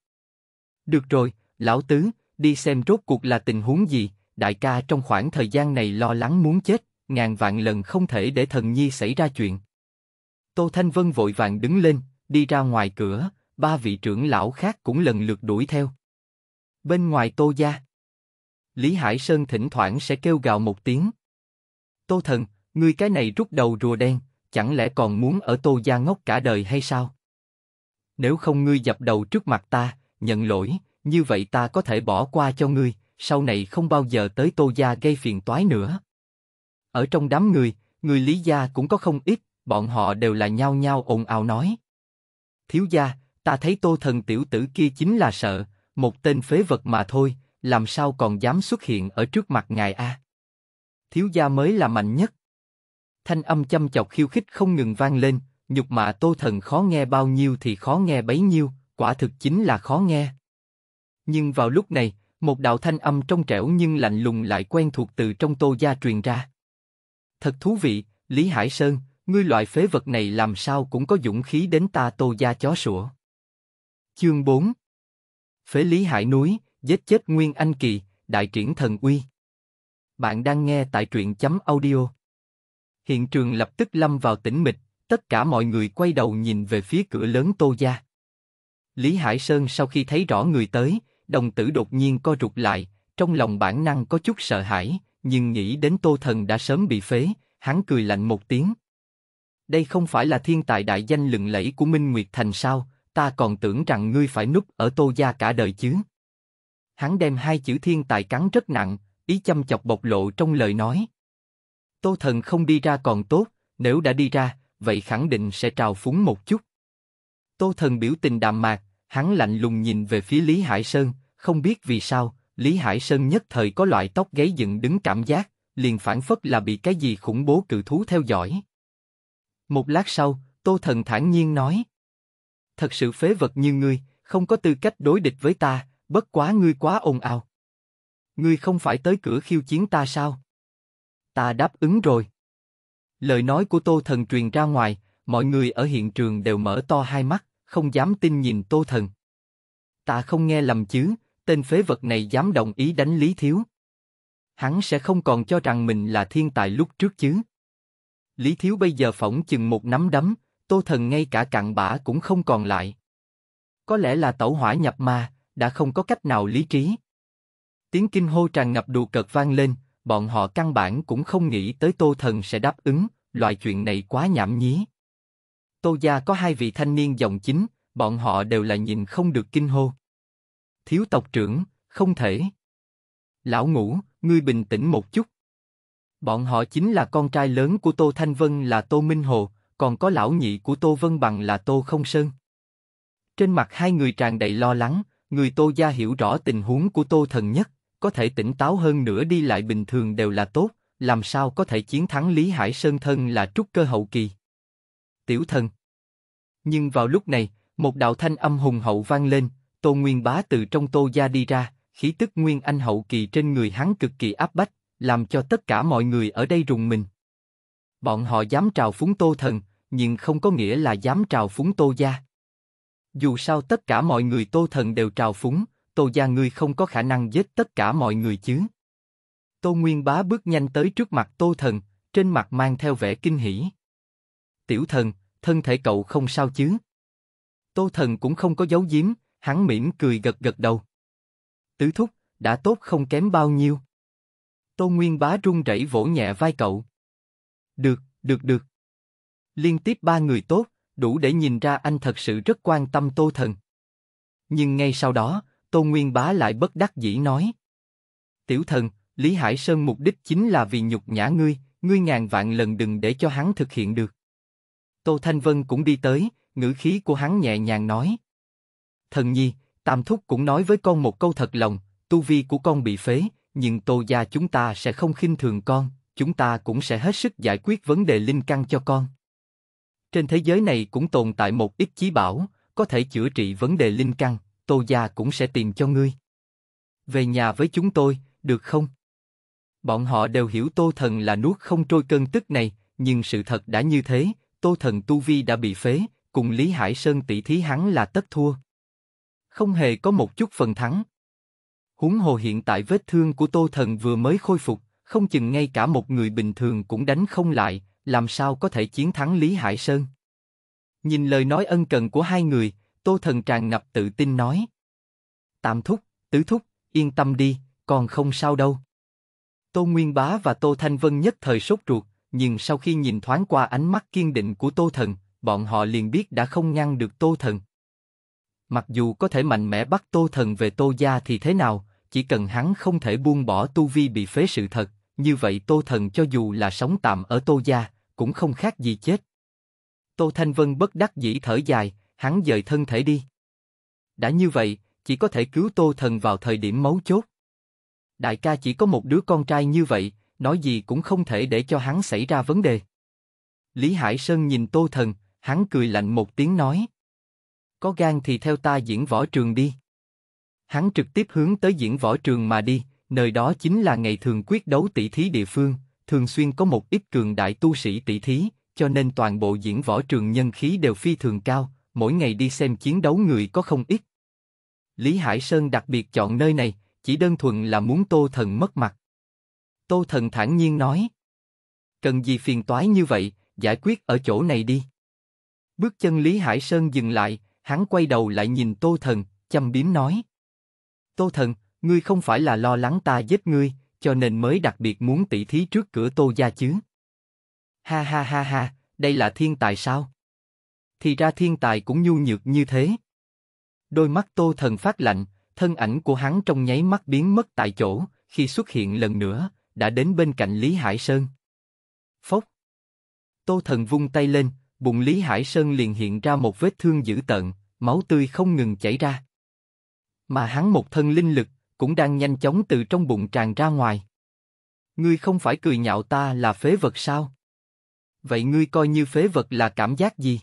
[SPEAKER 1] Được rồi, lão tứ, đi xem rốt cuộc là tình huống gì, đại ca trong khoảng thời gian này lo lắng muốn chết, ngàn vạn lần không thể để thần nhi xảy ra chuyện. Tô Thanh Vân vội vàng đứng lên, đi ra ngoài cửa, ba vị trưởng lão khác cũng lần lượt đuổi theo. Bên ngoài Tô Gia, Lý Hải Sơn thỉnh thoảng sẽ kêu gào một tiếng. Tô Thần, ngươi cái này rút đầu rùa đen, chẳng lẽ còn muốn ở Tô Gia ngốc cả đời hay sao? Nếu không ngươi dập đầu trước mặt ta, nhận lỗi, như vậy ta có thể bỏ qua cho ngươi, sau này không bao giờ tới Tô Gia gây phiền toái nữa. Ở trong đám người, người Lý Gia cũng có không ít, bọn họ đều là nhao nhao ồn ào nói. Thiếu gia, ta thấy tô thần tiểu tử kia chính là sợ, một tên phế vật mà thôi, làm sao còn dám xuất hiện ở trước mặt ngài a? Thiếu gia mới là mạnh nhất. Thanh âm chăm chọc khiêu khích không ngừng vang lên, nhục mạ tô thần khó nghe bao nhiêu thì khó nghe bấy nhiêu, quả thực chính là khó nghe. Nhưng vào lúc này, một đạo thanh âm trong trẻo nhưng lạnh lùng lại quen thuộc từ trong tô gia truyền ra. Thật thú vị, Lý Hải Sơn, ngươi loại phế vật này làm sao cũng có dũng khí đến ta tô gia chó sủa. Chương 4 Phế lý hải núi, giết chết Nguyên Anh Kỳ, đại triển thần uy. Bạn đang nghe tại truyện chấm audio. Hiện trường lập tức lâm vào tĩnh mịch, tất cả mọi người quay đầu nhìn về phía cửa lớn tô gia. Lý Hải Sơn sau khi thấy rõ người tới, đồng tử đột nhiên co rụt lại, trong lòng bản năng có chút sợ hãi, nhưng nghĩ đến tô thần đã sớm bị phế, hắn cười lạnh một tiếng, đây không phải là thiên tài đại danh lừng lẫy của Minh Nguyệt Thành sao, ta còn tưởng rằng ngươi phải núp ở tô gia cả đời chứ. Hắn đem hai chữ thiên tài cắn rất nặng, ý chăm chọc bộc lộ trong lời nói. Tô thần không đi ra còn tốt, nếu đã đi ra, vậy khẳng định sẽ trào phúng một chút. Tô thần biểu tình đạm mạc, hắn lạnh lùng nhìn về phía Lý Hải Sơn, không biết vì sao, Lý Hải Sơn nhất thời có loại tóc gáy dựng đứng cảm giác, liền phản phất là bị cái gì khủng bố cự thú theo dõi. Một lát sau, Tô Thần thản nhiên nói. Thật sự phế vật như ngươi, không có tư cách đối địch với ta, bất quá ngươi quá ồn ào. Ngươi không phải tới cửa khiêu chiến ta sao? Ta đáp ứng rồi. Lời nói của Tô Thần truyền ra ngoài, mọi người ở hiện trường đều mở to hai mắt, không dám tin nhìn Tô Thần. Ta không nghe lầm chứ, tên phế vật này dám đồng ý đánh Lý Thiếu. Hắn sẽ không còn cho rằng mình là thiên tài lúc trước chứ. Lý Thiếu bây giờ phỏng chừng một nắm đấm, Tô Thần ngay cả cặn bã cũng không còn lại. Có lẽ là tẩu hỏa nhập ma, đã không có cách nào lý trí. Tiếng kinh hô tràn ngập đù cợt vang lên, bọn họ căn bản cũng không nghĩ tới Tô Thần sẽ đáp ứng, loại chuyện này quá nhảm nhí. Tô gia có hai vị thanh niên dòng chính, bọn họ đều là nhìn không được kinh hô. Thiếu tộc trưởng, không thể. Lão ngũ, ngươi bình tĩnh một chút, Bọn họ chính là con trai lớn của Tô Thanh Vân là Tô Minh Hồ, còn có lão nhị của Tô Vân Bằng là Tô Không Sơn. Trên mặt hai người tràn đầy lo lắng, người Tô gia hiểu rõ tình huống của Tô Thần nhất, có thể tỉnh táo hơn nữa đi lại bình thường đều là tốt, làm sao có thể chiến thắng Lý Hải Sơn thân là trúc cơ hậu kỳ. Tiểu thần Nhưng vào lúc này, một đạo thanh âm hùng hậu vang lên, Tô Nguyên Bá từ trong Tô gia đi ra, khí tức Nguyên Anh hậu kỳ trên người hắn cực kỳ áp bách, làm cho tất cả mọi người ở đây rùng mình. Bọn họ dám trào phúng Tô Thần, nhưng không có nghĩa là dám trào phúng Tô Gia. Dù sao tất cả mọi người Tô Thần đều trào phúng, Tô Gia ngươi không có khả năng giết tất cả mọi người chứ. Tô Nguyên Bá bước nhanh tới trước mặt Tô Thần, trên mặt mang theo vẻ kinh hỉ. Tiểu Thần, thân thể cậu không sao chứ? Tô Thần cũng không có giấu giếm, hắn mỉm cười gật gật đầu. Tứ thúc, đã tốt không kém bao nhiêu. Tô Nguyên Bá run rẩy vỗ nhẹ vai cậu. Được, được được. Liên tiếp ba người tốt, đủ để nhìn ra anh thật sự rất quan tâm Tô Thần. Nhưng ngay sau đó, Tô Nguyên Bá lại bất đắc dĩ nói. Tiểu thần, Lý Hải Sơn mục đích chính là vì nhục nhã ngươi, ngươi ngàn vạn lần đừng để cho hắn thực hiện được. Tô Thanh Vân cũng đi tới, ngữ khí của hắn nhẹ nhàng nói. Thần nhi, Tam Thúc cũng nói với con một câu thật lòng, tu vi của con bị phế, nhưng tô gia chúng ta sẽ không khinh thường con, chúng ta cũng sẽ hết sức giải quyết vấn đề linh căn cho con. Trên thế giới này cũng tồn tại một ít chí bảo, có thể chữa trị vấn đề linh căn, tô gia cũng sẽ tìm cho ngươi. Về nhà với chúng tôi, được không? Bọn họ đều hiểu tô thần là nuốt không trôi cơn tức này, nhưng sự thật đã như thế, tô thần tu vi đã bị phế, cùng Lý Hải Sơn tỷ thí hắn là tất thua. Không hề có một chút phần thắng, Huống hồ hiện tại vết thương của Tô Thần vừa mới khôi phục, không chừng ngay cả một người bình thường cũng đánh không lại, làm sao có thể chiến thắng Lý Hải Sơn. Nhìn lời nói ân cần của hai người, Tô Thần tràn ngập tự tin nói. tạm thúc, tứ thúc, yên tâm đi, còn không sao đâu. Tô Nguyên Bá và Tô Thanh Vân nhất thời sốt ruột, nhưng sau khi nhìn thoáng qua ánh mắt kiên định của Tô Thần, bọn họ liền biết đã không ngăn được Tô Thần. Mặc dù có thể mạnh mẽ bắt Tô Thần về Tô Gia thì thế nào, chỉ cần hắn không thể buông bỏ tu vi bị phế sự thật, như vậy Tô Thần cho dù là sống tạm ở Tô Gia, cũng không khác gì chết. Tô Thanh Vân bất đắc dĩ thở dài, hắn dời thân thể đi. Đã như vậy, chỉ có thể cứu Tô Thần vào thời điểm mấu chốt. Đại ca chỉ có một đứa con trai như vậy, nói gì cũng không thể để cho hắn xảy ra vấn đề. Lý Hải Sơn nhìn Tô Thần, hắn cười lạnh một tiếng nói. Có gan thì theo ta diễn võ trường đi hắn trực tiếp hướng tới diễn võ trường mà đi, nơi đó chính là ngày thường quyết đấu tỷ thí địa phương, thường xuyên có một ít cường đại tu sĩ tỷ thí, cho nên toàn bộ diễn võ trường nhân khí đều phi thường cao, mỗi ngày đi xem chiến đấu người có không ít. Lý Hải Sơn đặc biệt chọn nơi này, chỉ đơn thuần là muốn Tô Thần mất mặt. Tô Thần thản nhiên nói, cần gì phiền toái như vậy, giải quyết ở chỗ này đi. Bước chân Lý Hải Sơn dừng lại, hắn quay đầu lại nhìn Tô Thần, chăm biếm nói. Tô Thần, ngươi không phải là lo lắng ta giết ngươi, cho nên mới đặc biệt muốn tỉ thí trước cửa Tô gia chứ. Ha ha ha ha, đây là thiên tài sao? Thì ra thiên tài cũng nhu nhược như thế. Đôi mắt Tô Thần phát lạnh, thân ảnh của hắn trong nháy mắt biến mất tại chỗ, khi xuất hiện lần nữa, đã đến bên cạnh Lý Hải Sơn. Phốc. Tô Thần vung tay lên, bụng Lý Hải Sơn liền hiện ra một vết thương dữ tợn, máu tươi không ngừng chảy ra mà hắn một thân linh lực cũng đang nhanh chóng từ trong bụng tràn ra ngoài. Ngươi không phải cười nhạo ta là phế vật sao? Vậy ngươi coi như phế vật là cảm giác gì?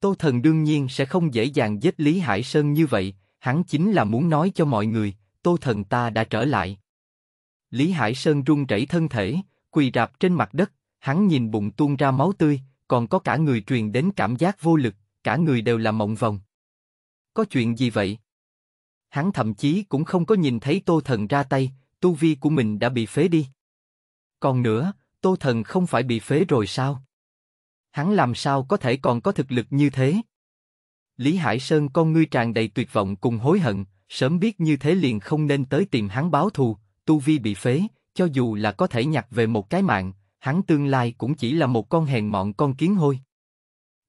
[SPEAKER 1] Tô Thần đương nhiên sẽ không dễ dàng giết Lý Hải Sơn như vậy, hắn chính là muốn nói cho mọi người, Tô Thần ta đã trở lại. Lý Hải Sơn run rẩy thân thể, quỳ rạp trên mặt đất, hắn nhìn bụng tuôn ra máu tươi, còn có cả người truyền đến cảm giác vô lực, cả người đều là mộng vòng. Có chuyện gì vậy? hắn thậm chí cũng không có nhìn thấy Tô Thần ra tay, tu vi của mình đã bị phế đi. Còn nữa, Tô Thần không phải bị phế rồi sao? Hắn làm sao có thể còn có thực lực như thế? Lý Hải Sơn con ngươi tràn đầy tuyệt vọng cùng hối hận, sớm biết như thế liền không nên tới tìm hắn báo thù, tu vi bị phế, cho dù là có thể nhặt về một cái mạng, hắn tương lai cũng chỉ là một con hèn mọn con kiến hôi.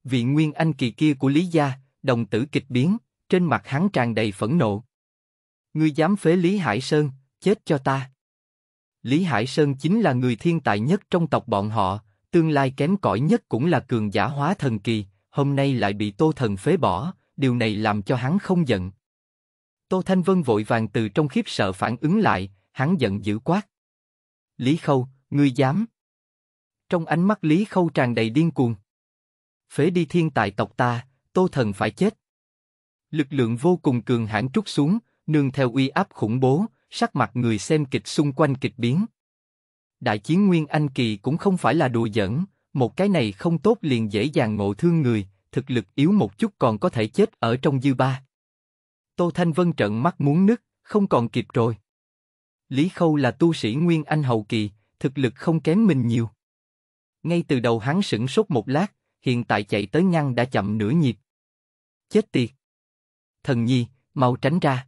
[SPEAKER 1] Vị nguyên anh kỳ kia của Lý Gia, đồng tử kịch biến, trên mặt hắn tràn đầy phẫn nộ, Ngươi dám phế Lý Hải Sơn, chết cho ta. Lý Hải Sơn chính là người thiên tài nhất trong tộc bọn họ, tương lai kém cỏi nhất cũng là cường giả hóa thần kỳ, hôm nay lại bị Tô Thần phế bỏ, điều này làm cho hắn không giận. Tô Thanh Vân vội vàng từ trong khiếp sợ phản ứng lại, hắn giận dữ quát. Lý Khâu, ngươi dám. Trong ánh mắt Lý Khâu tràn đầy điên cuồng. Phế đi thiên tài tộc ta, Tô Thần phải chết. Lực lượng vô cùng cường hãn trút xuống, nương theo uy áp khủng bố, sắc mặt người xem kịch xung quanh kịch biến. Đại chiến Nguyên Anh Kỳ cũng không phải là đùa giỡn, một cái này không tốt liền dễ dàng ngộ thương người, thực lực yếu một chút còn có thể chết ở trong dư ba. Tô Thanh Vân trợn mắt muốn nứt, không còn kịp rồi. Lý Khâu là tu sĩ Nguyên Anh Hậu Kỳ, thực lực không kém mình nhiều. Ngay từ đầu hắn sửng sốt một lát, hiện tại chạy tới ngăn đã chậm nửa nhịp. Chết tiệt! Thần nhi, mau tránh ra.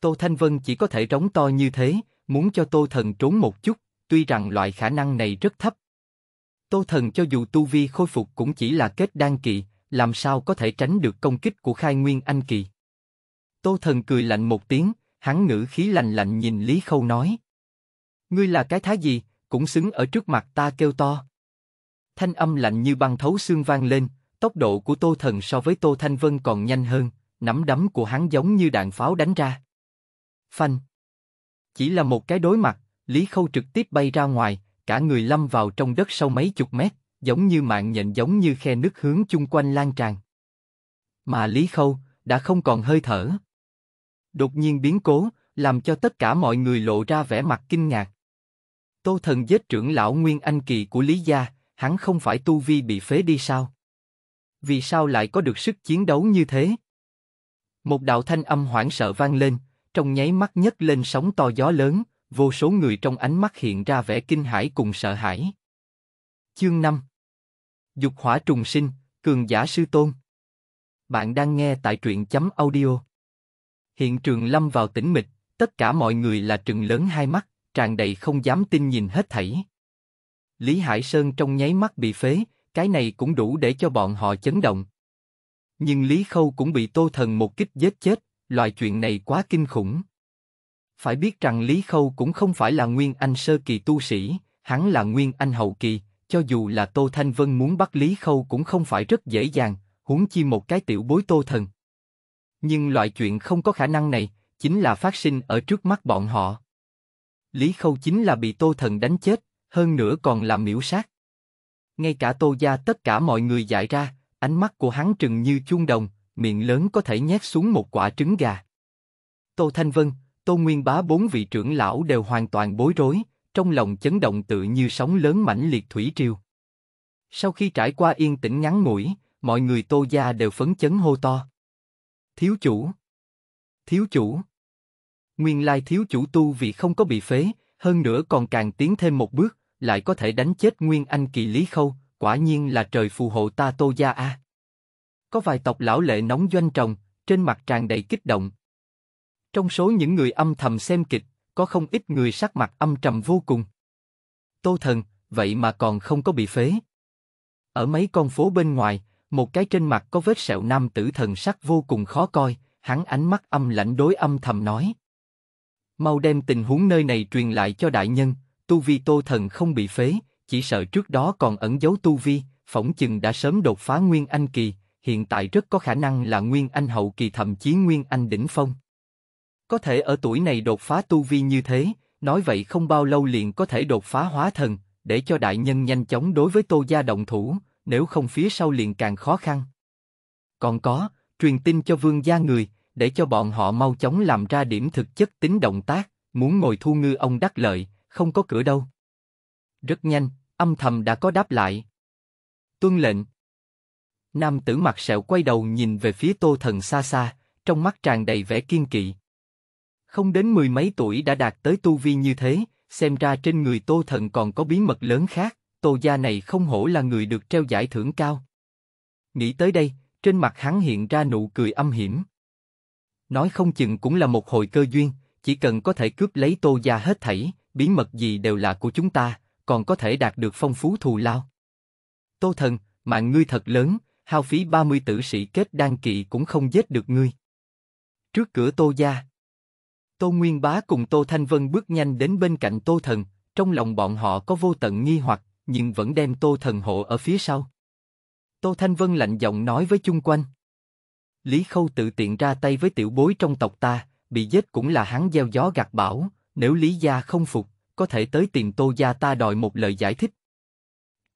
[SPEAKER 1] Tô Thanh Vân chỉ có thể trống to như thế, muốn cho Tô Thần trốn một chút, tuy rằng loại khả năng này rất thấp. Tô Thần cho dù tu vi khôi phục cũng chỉ là kết đan kỳ, làm sao có thể tránh được công kích của khai nguyên anh kỳ. Tô Thần cười lạnh một tiếng, hắn ngữ khí lạnh lạnh nhìn Lý Khâu nói. Ngươi là cái thái gì, cũng xứng ở trước mặt ta kêu to. Thanh âm lạnh như băng thấu xương vang lên, tốc độ của Tô Thần so với Tô Thanh Vân còn nhanh hơn, nắm đấm của hắn giống như đạn pháo đánh ra phanh. Chỉ là một cái đối mặt, Lý Khâu trực tiếp bay ra ngoài, cả người lâm vào trong đất sâu mấy chục mét, giống như mạng nhện giống như khe nước hướng chung quanh lan tràn. Mà Lý Khâu đã không còn hơi thở. Đột nhiên biến cố, làm cho tất cả mọi người lộ ra vẻ mặt kinh ngạc. Tô Thần giết trưởng lão Nguyên Anh Kỳ của Lý Gia, hắn không phải tu vi bị phế đi sao? Vì sao lại có được sức chiến đấu như thế? Một đạo thanh âm hoảng sợ vang lên, trong nháy mắt nhấc lên sóng to gió lớn, vô số người trong ánh mắt hiện ra vẻ kinh hãi cùng sợ hãi. Chương 5 Dục hỏa trùng sinh, cường giả sư tôn. Bạn đang nghe tại truyện chấm audio. Hiện trường lâm vào tĩnh mịch, tất cả mọi người là trừng lớn hai mắt, tràn đầy không dám tin nhìn hết thảy. Lý Hải Sơn trong nháy mắt bị phế, cái này cũng đủ để cho bọn họ chấn động. Nhưng Lý Khâu cũng bị Tô Thần một kích giết chết, loại chuyện này quá kinh khủng. Phải biết rằng Lý Khâu cũng không phải là nguyên anh sơ kỳ tu sĩ, hắn là nguyên anh hậu kỳ, cho dù là Tô Thanh Vân muốn bắt Lý Khâu cũng không phải rất dễ dàng, huống chi một cái tiểu bối Tô Thần. Nhưng loại chuyện không có khả năng này, chính là phát sinh ở trước mắt bọn họ. Lý Khâu chính là bị Tô Thần đánh chết, hơn nữa còn là miễu sát. Ngay cả Tô Gia tất cả mọi người giải ra, ánh mắt của hắn trừng như chuông đồng, miệng lớn có thể nhét xuống một quả trứng gà. Tô Thanh Vân, Tô Nguyên Bá bốn vị trưởng lão đều hoàn toàn bối rối, trong lòng chấn động tự như sóng lớn mãnh liệt thủy triều. Sau khi trải qua yên tĩnh ngắn ngủi, mọi người Tô gia đều phấn chấn hô to. Thiếu chủ! Thiếu chủ! Nguyên lai thiếu chủ tu vì không có bị phế, hơn nữa còn càng tiến thêm một bước, lại có thể đánh chết Nguyên Anh kỳ Lý Khâu, quả nhiên là trời phù hộ ta Tô gia a. À. Có vài tộc lão lệ nóng doanh trồng, trên mặt tràn đầy kích động. Trong số những người âm thầm xem kịch, có không ít người sắc mặt âm trầm vô cùng. Tô thần, vậy mà còn không có bị phế. Ở mấy con phố bên ngoài, một cái trên mặt có vết sẹo nam tử thần sắc vô cùng khó coi, hắn ánh mắt âm lãnh đối âm thầm nói. Mau đem tình huống nơi này truyền lại cho đại nhân, tu vi tô thần không bị phế, chỉ sợ trước đó còn ẩn giấu tu vi, phỏng chừng đã sớm đột phá nguyên anh kỳ, hiện tại rất có khả năng là Nguyên Anh hậu kỳ thậm chí Nguyên Anh đỉnh phong. Có thể ở tuổi này đột phá tu vi như thế, nói vậy không bao lâu liền có thể đột phá hóa thần, để cho đại nhân nhanh chóng đối với Tô Gia động thủ, nếu không phía sau liền càng khó khăn. Còn có, truyền tin cho vương gia người, để cho bọn họ mau chóng làm ra điểm thực chất tính động tác, muốn ngồi thu ngư ông đắc lợi, không có cửa đâu. Rất nhanh, âm thầm đã có đáp lại. Tuân lệnh. Nam tử mặt sẹo quay đầu nhìn về phía tô thần xa xa, trong mắt tràn đầy vẻ kiên kỵ. Không đến mười mấy tuổi đã đạt tới tu vi như thế, xem ra trên người tô thần còn có bí mật lớn khác, tô gia này không hổ là người được treo giải thưởng cao. Nghĩ tới đây, trên mặt hắn hiện ra nụ cười âm hiểm. Nói không chừng cũng là một hồi cơ duyên, chỉ cần có thể cướp lấy tô gia hết thảy, bí mật gì đều là của chúng ta, còn có thể đạt được phong phú thù lao. Tô thần, mạng ngươi thật lớn, hao phí 30 tử sĩ kết đan kỵ cũng không giết được ngươi. Trước cửa Tô Gia, Tô Nguyên Bá cùng Tô Thanh Vân bước nhanh đến bên cạnh Tô Thần, trong lòng bọn họ có vô tận nghi hoặc, nhưng vẫn đem Tô Thần hộ ở phía sau. Tô Thanh Vân lạnh giọng nói với chung quanh. Lý Khâu tự tiện ra tay với tiểu bối trong tộc ta, bị giết cũng là hắn gieo gió gặt bão, nếu Lý Gia không phục, có thể tới tìm Tô Gia ta đòi một lời giải thích.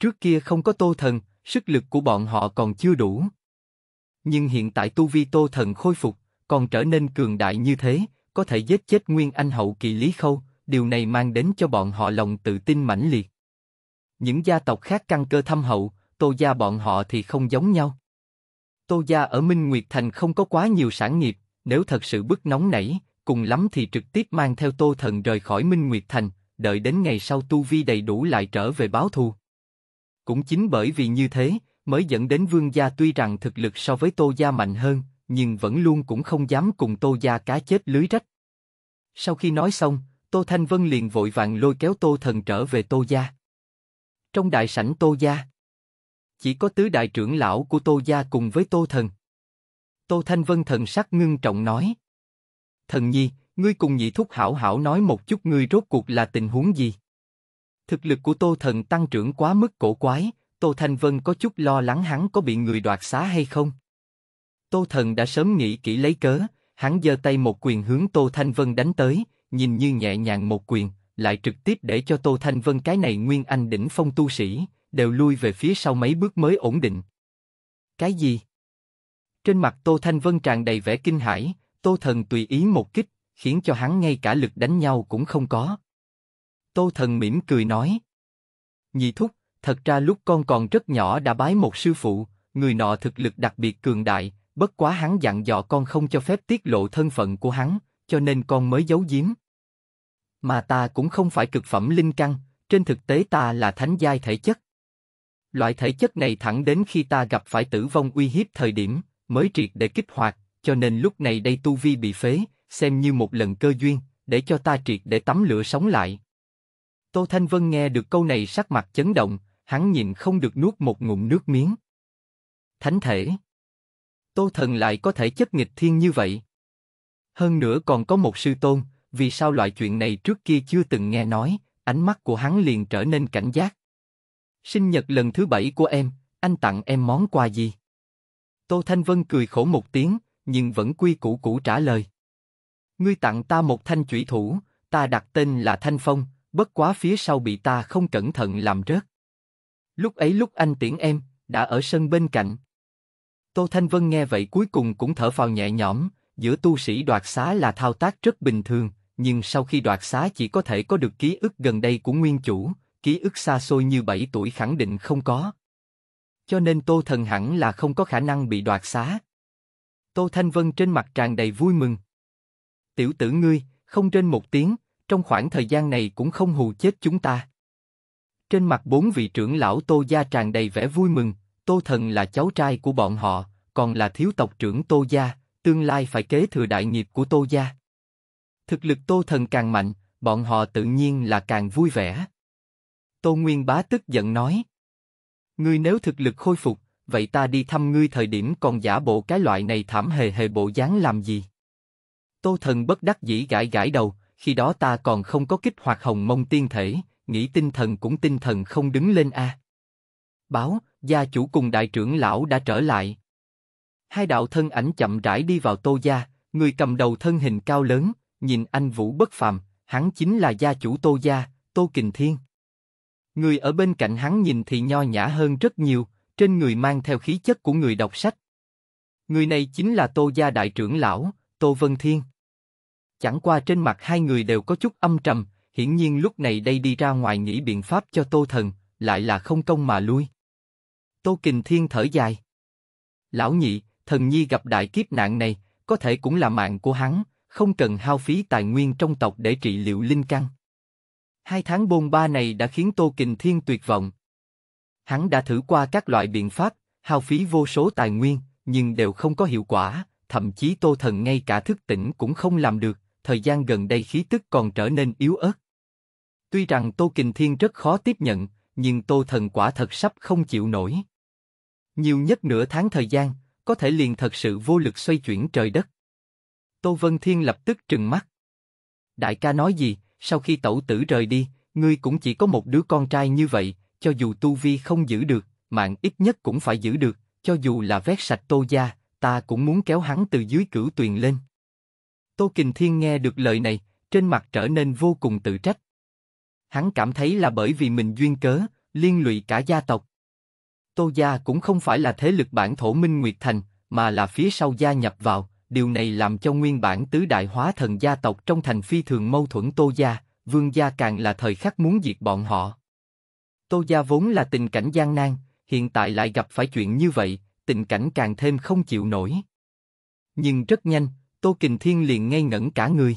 [SPEAKER 1] Trước kia không có Tô Thần, sức lực của bọn họ còn chưa đủ. Nhưng hiện tại tu vi Tô Thần khôi phục, còn trở nên cường đại như thế, có thể giết chết Nguyên Anh hậu kỳ Lý Khâu, điều này mang đến cho bọn họ lòng tự tin mãnh liệt. Những gia tộc khác căn cơ thâm hậu, Tô gia bọn họ thì không giống nhau. Tô gia ở Minh Nguyệt Thành không có quá nhiều sản nghiệp, nếu thật sự bức nóng nảy, cùng lắm thì trực tiếp mang theo Tô Thần rời khỏi Minh Nguyệt Thành, đợi đến ngày sau tu vi đầy đủ lại trở về báo thù. Cũng chính bởi vì như thế, mới dẫn đến Vương gia tuy rằng thực lực so với Tô gia mạnh hơn, nhưng vẫn luôn cũng không dám cùng Tô gia cá chết lưới rách. Sau khi nói xong, Tô Thanh Vân liền vội vàng lôi kéo Tô Thần trở về Tô gia. Trong đại sảnh Tô gia, chỉ có tứ đại trưởng lão của Tô gia cùng với Tô Thần. Tô Thanh Vân thần sắc ngưng trọng nói: "Thần nhi, ngươi cùng nhị thúc hảo hảo nói một chút ngươi rốt cuộc là tình huống gì?" Thực lực của Tô Thần tăng trưởng quá mức cổ quái, Tô Thanh Vân có chút lo lắng hắn có bị người đoạt xá hay không. Tô Thần đã sớm nghĩ kỹ lấy cớ, hắn giơ tay một quyền hướng Tô Thanh Vân đánh tới, nhìn như nhẹ nhàng một quyền, lại trực tiếp để cho Tô Thanh Vân cái này nguyên anh đỉnh phong tu sĩ, đều lui về phía sau mấy bước mới ổn định. Cái gì? Trên mặt Tô Thanh Vân tràn đầy vẻ kinh hãi, Tô Thần tùy ý một kích, khiến cho hắn ngay cả lực đánh nhau cũng không có, Tô Thần mỉm cười nói. Nhị thúc, thật ra lúc con còn rất nhỏ đã bái một sư phụ, người nọ thực lực đặc biệt cường đại, bất quá hắn dặn dò con không cho phép tiết lộ thân phận của hắn, cho nên con mới giấu giếm. Mà ta cũng không phải cực phẩm linh căn, trên thực tế ta là thánh giai thể chất. Loại thể chất này thẳng đến khi ta gặp phải tử vong uy hiếp thời điểm, mới triệt để kích hoạt, cho nên lúc này đây tu vi bị phế, xem như một lần cơ duyên, để cho ta triệt để tắm lửa sống lại, Tô Thanh Vân nghe được câu này sắc mặt chấn động, hắn nhìn không được nuốt một ngụm nước miếng. Thánh thể. Tô thần lại có thể chất nghịch thiên như vậy. Hơn nữa còn có một sư tôn, vì sao loại chuyện này trước kia chưa từng nghe nói, ánh mắt của hắn liền trở nên cảnh giác. Sinh nhật lần thứ bảy của em, anh tặng em món quà gì? Tô Thanh Vân cười khổ một tiếng, nhưng vẫn quy củ cũ trả lời. Ngươi tặng ta một thanh chủy thủ, ta đặt tên là Thanh Phong, bất quá phía sau bị ta không cẩn thận làm rớt. Lúc ấy lúc anh tiễn em, đã ở sân bên cạnh. Tô Thanh Vân nghe vậy cuối cùng cũng thở phào nhẹ nhõm, giữa tu sĩ đoạt xá là thao tác rất bình thường, nhưng sau khi đoạt xá chỉ có thể có được ký ức gần đây của nguyên chủ, ký ức xa xôi như 7 tuổi khẳng định không có. Cho nên Tô Thần hẳn là không có khả năng bị đoạt xá. Tô Thanh Vân trên mặt tràn đầy vui mừng. Tiểu tử ngươi, không trên một tiếng, trong khoảng thời gian này cũng không hù chết chúng ta. Trên mặt bốn vị trưởng lão Tô Gia tràn đầy vẻ vui mừng, Tô Thần là cháu trai của bọn họ, còn là thiếu tộc trưởng Tô Gia, tương lai phải kế thừa đại nghiệp của Tô Gia. Thực lực Tô Thần càng mạnh, bọn họ tự nhiên là càng vui vẻ. Tô Nguyên Bá tức giận nói. Ngươi nếu thực lực khôi phục, vậy ta đi thăm ngươi thời điểm còn giả bộ cái loại này thảm hề hề bộ dáng làm gì? Tô Thần bất đắc dĩ gãi gãi đầu, khi đó ta còn không có kích hoạt hồng mông tiên thể, nghĩ tinh thần cũng tinh thần không đứng lên a. Báo, gia chủ cùng đại trưởng lão đã trở lại. Hai đạo thân ảnh chậm rãi đi vào tô gia, người cầm đầu thân hình cao lớn, nhìn anh Vũ bất phàm, hắn chính là gia chủ tô gia, tô kình thiên. Người ở bên cạnh hắn nhìn thì nho nhã hơn rất nhiều, trên người mang theo khí chất của người đọc sách. Người này chính là tô gia đại trưởng lão, tô vân thiên. Chẳng qua trên mặt hai người đều có chút âm trầm, hiển nhiên lúc này đây đi ra ngoài nghĩ biện pháp cho Tô Thần, lại là không công mà lui. Tô Kình Thiên thở dài. Lão nhị, thần nhi gặp đại kiếp nạn này, có thể cũng là mạng của hắn, không cần hao phí tài nguyên trong tộc để trị liệu linh căn. Hai tháng bôn ba này đã khiến Tô Kình Thiên tuyệt vọng. Hắn đã thử qua các loại biện pháp, hao phí vô số tài nguyên, nhưng đều không có hiệu quả, thậm chí Tô Thần ngay cả thức tỉnh cũng không làm được thời gian gần đây khí tức còn trở nên yếu ớt. Tuy rằng Tô Kình Thiên rất khó tiếp nhận, nhưng Tô Thần quả thật sắp không chịu nổi. Nhiều nhất nửa tháng thời gian, có thể liền thật sự vô lực xoay chuyển trời đất. Tô Vân Thiên lập tức trừng mắt. Đại ca nói gì, sau khi tẩu tử rời đi, ngươi cũng chỉ có một đứa con trai như vậy, cho dù tu vi không giữ được, mạng ít nhất cũng phải giữ được, cho dù là vét sạch tô gia, ta cũng muốn kéo hắn từ dưới cửu tuyền lên. Tô Kình Thiên nghe được lời này, trên mặt trở nên vô cùng tự trách. Hắn cảm thấy là bởi vì mình duyên cớ, liên lụy cả gia tộc. Tô gia cũng không phải là thế lực bản thổ Minh Nguyệt Thành, mà là phía sau gia nhập vào, điều này làm cho nguyên bản tứ đại hóa thần gia tộc trong thành phi thường mâu thuẫn Tô gia, Vương gia càng là thời khắc muốn diệt bọn họ. Tô gia vốn là tình cảnh gian nan, hiện tại lại gặp phải chuyện như vậy, tình cảnh càng thêm không chịu nổi. Nhưng rất nhanh, Tô Kình Thiên liền ngây ngẩn cả người.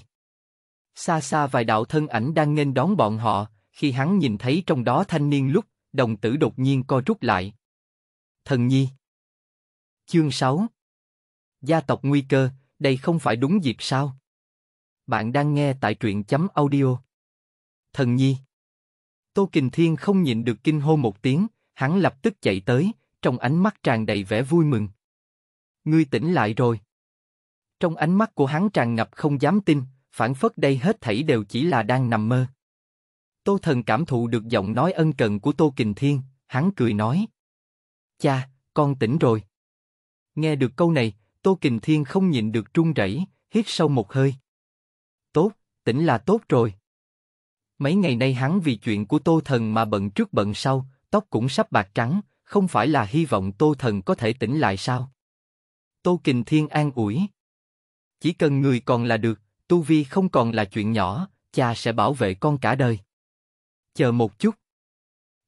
[SPEAKER 1] Xa xa vài đạo thân ảnh đang nghênh đón bọn họ, khi hắn nhìn thấy trong đó thanh niên lúc, đồng tử đột nhiên co rút lại. Thần nhi. Chương 6 Gia tộc nguy cơ, đây không phải đúng dịp sao? Bạn đang nghe tại truyện chấm audio. Thần nhi. Tô Kình Thiên không nhịn được kinh hô một tiếng, hắn lập tức chạy tới, trong ánh mắt tràn đầy vẻ vui mừng. Ngươi tỉnh lại rồi. Trong ánh mắt của hắn tràn ngập không dám tin, phản phất đây hết thảy đều chỉ là đang nằm mơ. Tô Thần cảm thụ được giọng nói ân cần của Tô Kình Thiên, hắn cười nói. Cha, con tỉnh rồi. Nghe được câu này, Tô Kình Thiên không nhịn được trung rẩy, hít sâu một hơi. Tốt, tỉnh là tốt rồi. Mấy ngày nay hắn vì chuyện của Tô Thần mà bận trước bận sau, tóc cũng sắp bạc trắng, không phải là hy vọng Tô Thần có thể tỉnh lại sao? Tô Kình Thiên an ủi. Chỉ cần người còn là được, tu vi không còn là chuyện nhỏ, cha sẽ bảo vệ con cả đời. Chờ một chút.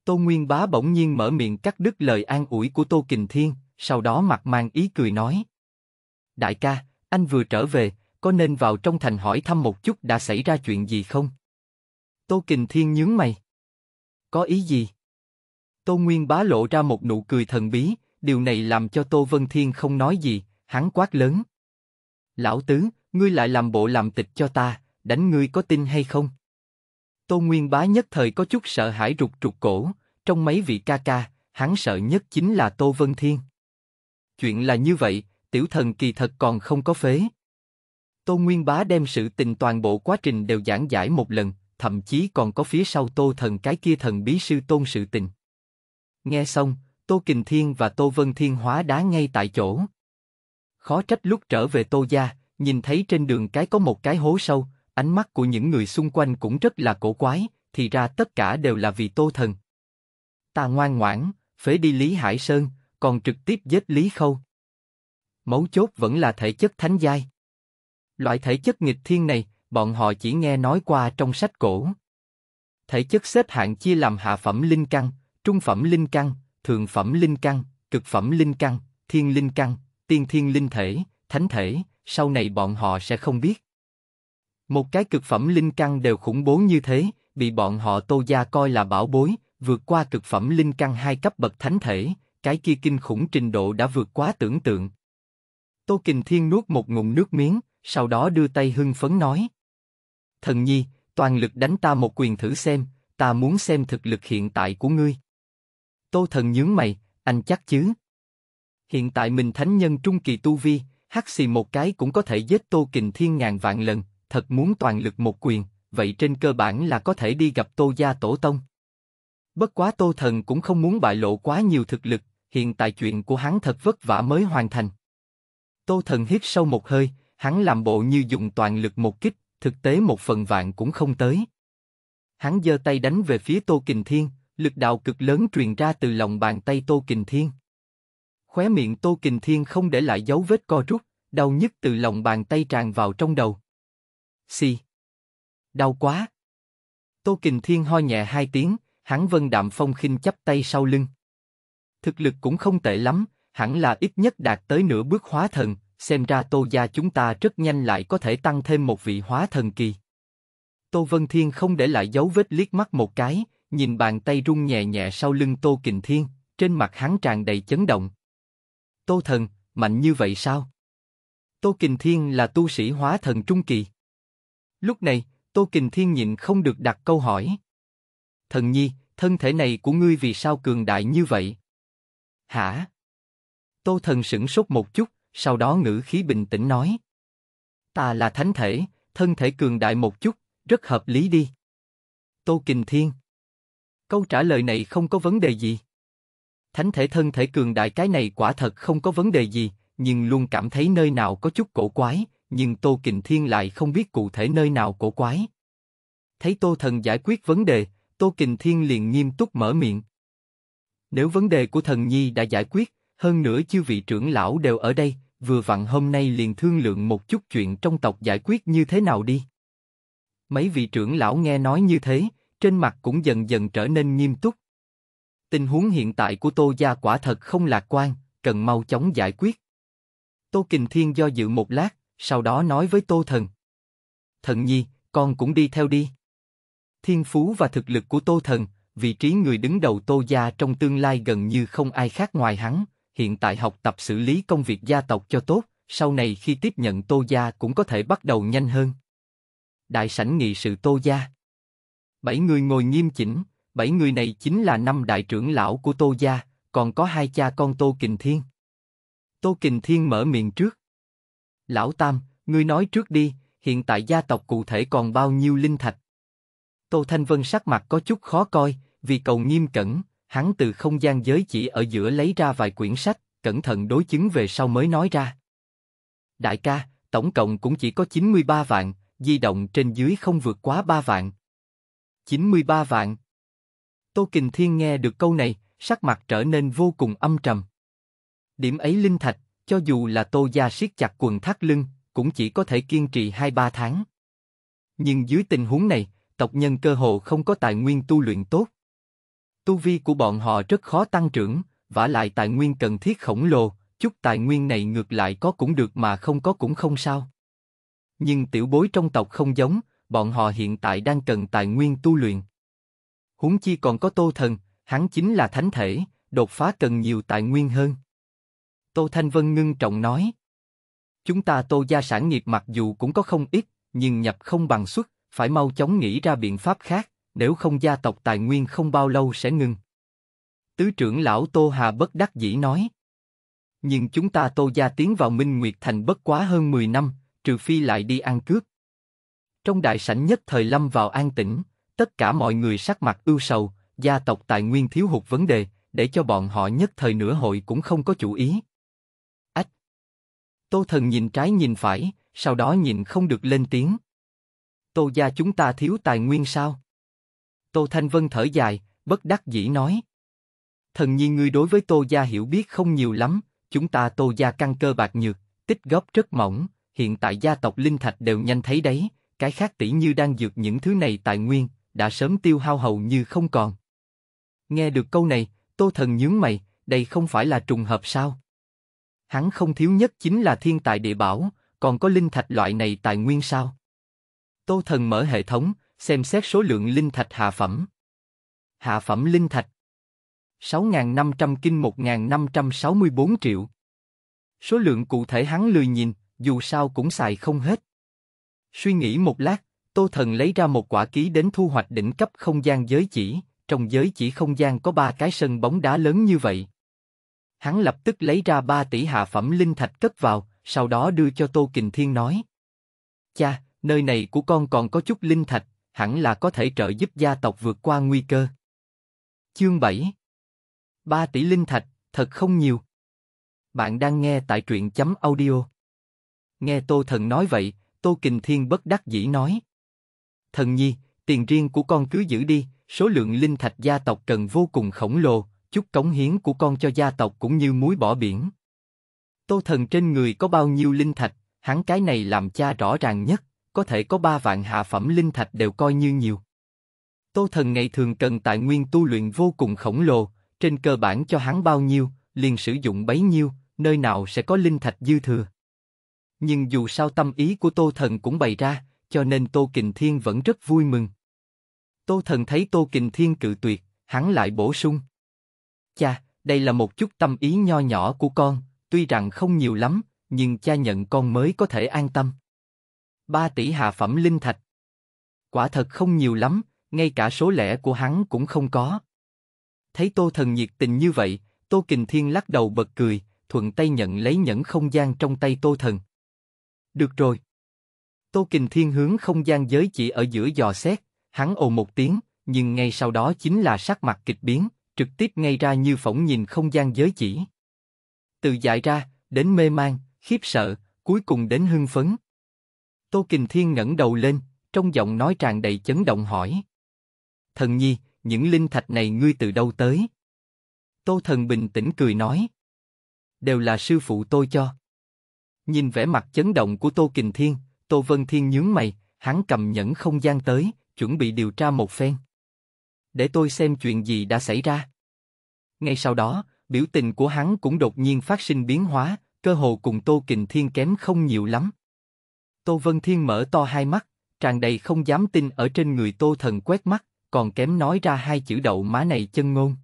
[SPEAKER 1] Tô Nguyên Bá bỗng nhiên mở miệng cắt đứt lời an ủi của Tô Kình Thiên, sau đó mặt mang ý cười nói. Đại ca, anh vừa trở về, có nên vào trong thành hỏi thăm một chút đã xảy ra chuyện gì không? Tô Kình Thiên nhướng mày. Có ý gì? Tô Nguyên Bá lộ ra một nụ cười thần bí, điều này làm cho Tô Vân Thiên không nói gì, hắn quát lớn. Lão tứ, ngươi lại làm bộ làm tịch cho ta, đánh ngươi có tin hay không? Tô Nguyên Bá nhất thời có chút sợ hãi rụt rụt cổ, trong mấy vị ca ca, hắn sợ nhất chính là Tô Vân Thiên. Chuyện là như vậy, tiểu thần kỳ thật còn không có phế. Tô Nguyên Bá đem sự tình toàn bộ quá trình đều giảng giải một lần, thậm chí còn có phía sau Tô Thần cái kia thần bí sư tôn sự tình. Nghe xong, Tô Kình Thiên và Tô Vân Thiên hóa đá ngay tại chỗ. Khó trách lúc trở về Tô Gia, nhìn thấy trên đường cái có một cái hố sâu, ánh mắt của những người xung quanh cũng rất là cổ quái, thì ra tất cả đều là vì Tô Thần. Ta ngoan ngoãn, phế đi Lý Hải Sơn, còn trực tiếp giết Lý Khâu. Mấu chốt vẫn là thể chất thánh giai. Loại thể chất nghịch thiên này, bọn họ chỉ nghe nói qua trong sách cổ. Thể chất xếp hạng chia làm hạ phẩm linh căn, trung phẩm linh căn, thượng phẩm linh căn, cực phẩm linh căn, thiên linh căn, tiên thiên linh thể, thánh thể, sau này bọn họ sẽ không biết. Một cái cực phẩm linh căn đều khủng bố như thế, bị bọn họ tô gia coi là bảo bối, vượt qua cực phẩm linh căn hai cấp bậc thánh thể, cái kia kinh khủng trình độ đã vượt quá tưởng tượng. Tô Kình Thiên nuốt một ngụm nước miếng, sau đó đưa tay hưng phấn nói. Thần nhi, toàn lực đánh ta một quyền thử xem, ta muốn xem thực lực hiện tại của ngươi. Tô thần nhướng mày, anh chắc chứ? Hiện tại mình thánh nhân trung kỳ tu vi, hắc xì một cái cũng có thể giết Tô Kình Thiên ngàn vạn lần, thật muốn toàn lực một quyền, vậy trên cơ bản là có thể đi gặp Tô Gia Tổ Tông. Bất quá Tô Thần cũng không muốn bại lộ quá nhiều thực lực, hiện tại chuyện của hắn thật vất vả mới hoàn thành. Tô Thần hít sâu một hơi, hắn làm bộ như dùng toàn lực một kích, thực tế một phần vạn cũng không tới. Hắn giơ tay đánh về phía Tô Kình Thiên, lực đạo cực lớn truyền ra từ lòng bàn tay Tô Kình Thiên khóe miệng Tô Kình Thiên không để lại dấu vết co rút, đau nhức từ lòng bàn tay tràn vào trong đầu. Xì. Si. Đau quá. Tô Kình Thiên ho nhẹ hai tiếng, hắn vân đạm phong khinh chắp tay sau lưng. Thực lực cũng không tệ lắm, hẳn là ít nhất đạt tới nửa bước hóa thần, xem ra Tô gia chúng ta rất nhanh lại có thể tăng thêm một vị hóa thần kỳ. Tô Vân Thiên không để lại dấu vết liếc mắt một cái, nhìn bàn tay rung nhẹ nhẹ sau lưng Tô Kình Thiên, trên mặt hắn tràn đầy chấn động. Tô thần, mạnh như vậy sao? Tô Kình Thiên là tu sĩ hóa thần trung kỳ. Lúc này, Tô Kình Thiên nhịn không được đặt câu hỏi. Thần nhi, thân thể này của ngươi vì sao cường đại như vậy? Hả? Tô thần sững sốt một chút, sau đó ngữ khí bình tĩnh nói. Ta là thánh thể, thân thể cường đại một chút, rất hợp lý đi. Tô Kình Thiên. Câu trả lời này không có vấn đề gì thánh thể thân thể cường đại cái này quả thật không có vấn đề gì, nhưng luôn cảm thấy nơi nào có chút cổ quái, nhưng Tô Kình Thiên lại không biết cụ thể nơi nào cổ quái. Thấy Tô Thần giải quyết vấn đề, Tô Kình Thiên liền nghiêm túc mở miệng. Nếu vấn đề của thần nhi đã giải quyết, hơn nữa chư vị trưởng lão đều ở đây, vừa vặn hôm nay liền thương lượng một chút chuyện trong tộc giải quyết như thế nào đi. Mấy vị trưởng lão nghe nói như thế, trên mặt cũng dần dần trở nên nghiêm túc. Tình huống hiện tại của Tô Gia quả thật không lạc quan, cần mau chóng giải quyết. Tô Kình Thiên do dự một lát, sau đó nói với Tô Thần. Thần nhi, con cũng đi theo đi. Thiên phú và thực lực của Tô Thần, vị trí người đứng đầu Tô Gia trong tương lai gần như không ai khác ngoài hắn, hiện tại học tập xử lý công việc gia tộc cho tốt, sau này khi tiếp nhận Tô Gia cũng có thể bắt đầu nhanh hơn. Đại sảnh nghị sự Tô Gia Bảy người ngồi nghiêm chỉnh, bảy người này chính là năm đại trưởng lão của Tô gia, còn có hai cha con Tô Kình Thiên. Tô Kình Thiên mở miệng trước. Lão Tam, ngươi nói trước đi, hiện tại gia tộc cụ thể còn bao nhiêu linh thạch? Tô Thanh Vân sắc mặt có chút khó coi, vì cầu nghiêm cẩn, hắn từ không gian giới chỉ ở giữa lấy ra vài quyển sách, cẩn thận đối chứng về sau mới nói ra. Đại ca, tổng cộng cũng chỉ có 93 vạn, di động trên dưới không vượt quá 3 vạn. 93 vạn. Tô Kình Thiên nghe được câu này, sắc mặt trở nên vô cùng âm trầm. Điểm ấy linh thạch, cho dù là Tô gia siết chặt quần thắt lưng, cũng chỉ có thể kiên trì 2-3 tháng. Nhưng dưới tình huống này, tộc nhân cơ hồ không có tài nguyên tu luyện tốt. Tu vi của bọn họ rất khó tăng trưởng, vả lại tài nguyên cần thiết khổng lồ, chút tài nguyên này ngược lại có cũng được mà không có cũng không sao. Nhưng tiểu bối trong tộc không giống, bọn họ hiện tại đang cần tài nguyên tu luyện huống chi còn có Tô Thần, hắn chính là thánh thể, đột phá cần nhiều tài nguyên hơn. Tô Thanh Vân ngưng trọng nói. Chúng ta Tô gia sản nghiệp mặc dù cũng có không ít, nhưng nhập không bằng xuất, phải mau chóng nghĩ ra biện pháp khác, nếu không gia tộc tài nguyên không bao lâu sẽ ngừng. Tứ trưởng lão Tô Hà bất đắc dĩ nói. Nhưng chúng ta Tô gia tiến vào Minh Nguyệt Thành bất quá hơn 10 năm, trừ phi lại đi ăn cướp. Trong đại sảnh nhất thời lâm vào an tĩnh, tất cả mọi người sắc mặt ưu sầu, gia tộc tài nguyên thiếu hụt vấn đề, để cho bọn họ nhất thời nửa hội cũng không có chủ ý. Ách! Tô thần nhìn trái nhìn phải, sau đó nhìn không được lên tiếng. Tô gia chúng ta thiếu tài nguyên sao? Tô Thanh Vân thở dài, bất đắc dĩ nói. Thần nhi ngươi đối với Tô gia hiểu biết không nhiều lắm, chúng ta Tô gia căn cơ bạc nhược, tích góp rất mỏng, hiện tại gia tộc linh thạch đều nhanh thấy đấy, cái khác tỷ như đang dược những thứ này tài nguyên, đã sớm tiêu hao hầu như không còn. Nghe được câu này, Tô Thần nhướng mày, đây không phải là trùng hợp sao? Hắn không thiếu nhất chính là thiên tài địa bảo, còn có linh thạch loại này tài nguyên sao? Tô Thần mở hệ thống, xem xét số lượng linh thạch hạ phẩm. Hạ phẩm linh thạch 6.500 kinh 1.564 triệu. Số lượng cụ thể hắn lười nhìn, dù sao cũng xài không hết. Suy nghĩ một lát, Tô Thần lấy ra một quả ký đến thu hoạch đỉnh cấp không gian giới chỉ, trong giới chỉ không gian có ba cái sân bóng đá lớn như vậy. Hắn lập tức lấy ra ba tỷ hạ phẩm linh thạch cất vào, sau đó đưa cho Tô Kình Thiên nói. Cha, nơi này của con còn có chút linh thạch, hẳn là có thể trợ giúp gia tộc vượt qua nguy cơ. Chương 7 3 tỷ linh thạch, thật không nhiều. Bạn đang nghe tại truyện chấm audio. Nghe Tô Thần nói vậy, Tô Kình Thiên bất đắc dĩ nói thần nhi, tiền riêng của con cứ giữ đi, số lượng linh thạch gia tộc cần vô cùng khổng lồ, chút cống hiến của con cho gia tộc cũng như muối bỏ biển. Tô thần trên người có bao nhiêu linh thạch, hắn cái này làm cha rõ ràng nhất, có thể có ba vạn hạ phẩm linh thạch đều coi như nhiều. Tô thần ngày thường cần tài nguyên tu luyện vô cùng khổng lồ, trên cơ bản cho hắn bao nhiêu, liền sử dụng bấy nhiêu, nơi nào sẽ có linh thạch dư thừa. Nhưng dù sao tâm ý của Tô Thần cũng bày ra, cho nên Tô Kình Thiên vẫn rất vui mừng. Tô Thần thấy Tô Kình Thiên cự tuyệt, hắn lại bổ sung. Cha, đây là một chút tâm ý nho nhỏ của con, tuy rằng không nhiều lắm, nhưng cha nhận con mới có thể an tâm. Ba tỷ hạ phẩm linh thạch. Quả thật không nhiều lắm, ngay cả số lẻ của hắn cũng không có. Thấy Tô Thần nhiệt tình như vậy, Tô Kình Thiên lắc đầu bật cười, thuận tay nhận lấy nhẫn không gian trong tay Tô Thần. Được rồi, Tô Kình Thiên hướng không gian giới chỉ ở giữa dò xét, hắn ồ một tiếng, nhưng ngay sau đó chính là sắc mặt kịch biến, trực tiếp ngay ra như phỏng nhìn không gian giới chỉ. Từ dại ra, đến mê mang, khiếp sợ, cuối cùng đến hưng phấn. Tô Kình Thiên ngẩng đầu lên, trong giọng nói tràn đầy chấn động hỏi. Thần nhi, những linh thạch này ngươi từ đâu tới? Tô Thần bình tĩnh cười nói. Đều là sư phụ tôi cho. Nhìn vẻ mặt chấn động của Tô Kình Thiên, Tô Vân Thiên nhướng mày, hắn cầm nhẫn không gian tới, chuẩn bị điều tra một phen. Để tôi xem chuyện gì đã xảy ra. Ngay sau đó, biểu tình của hắn cũng đột nhiên phát sinh biến hóa, cơ hồ cùng Tô Kình Thiên kém không nhiều lắm. Tô Vân Thiên mở to hai mắt, tràn đầy không dám tin ở trên người Tô Thần quét mắt, còn kém nói ra hai chữ đậu má này chân ngôn.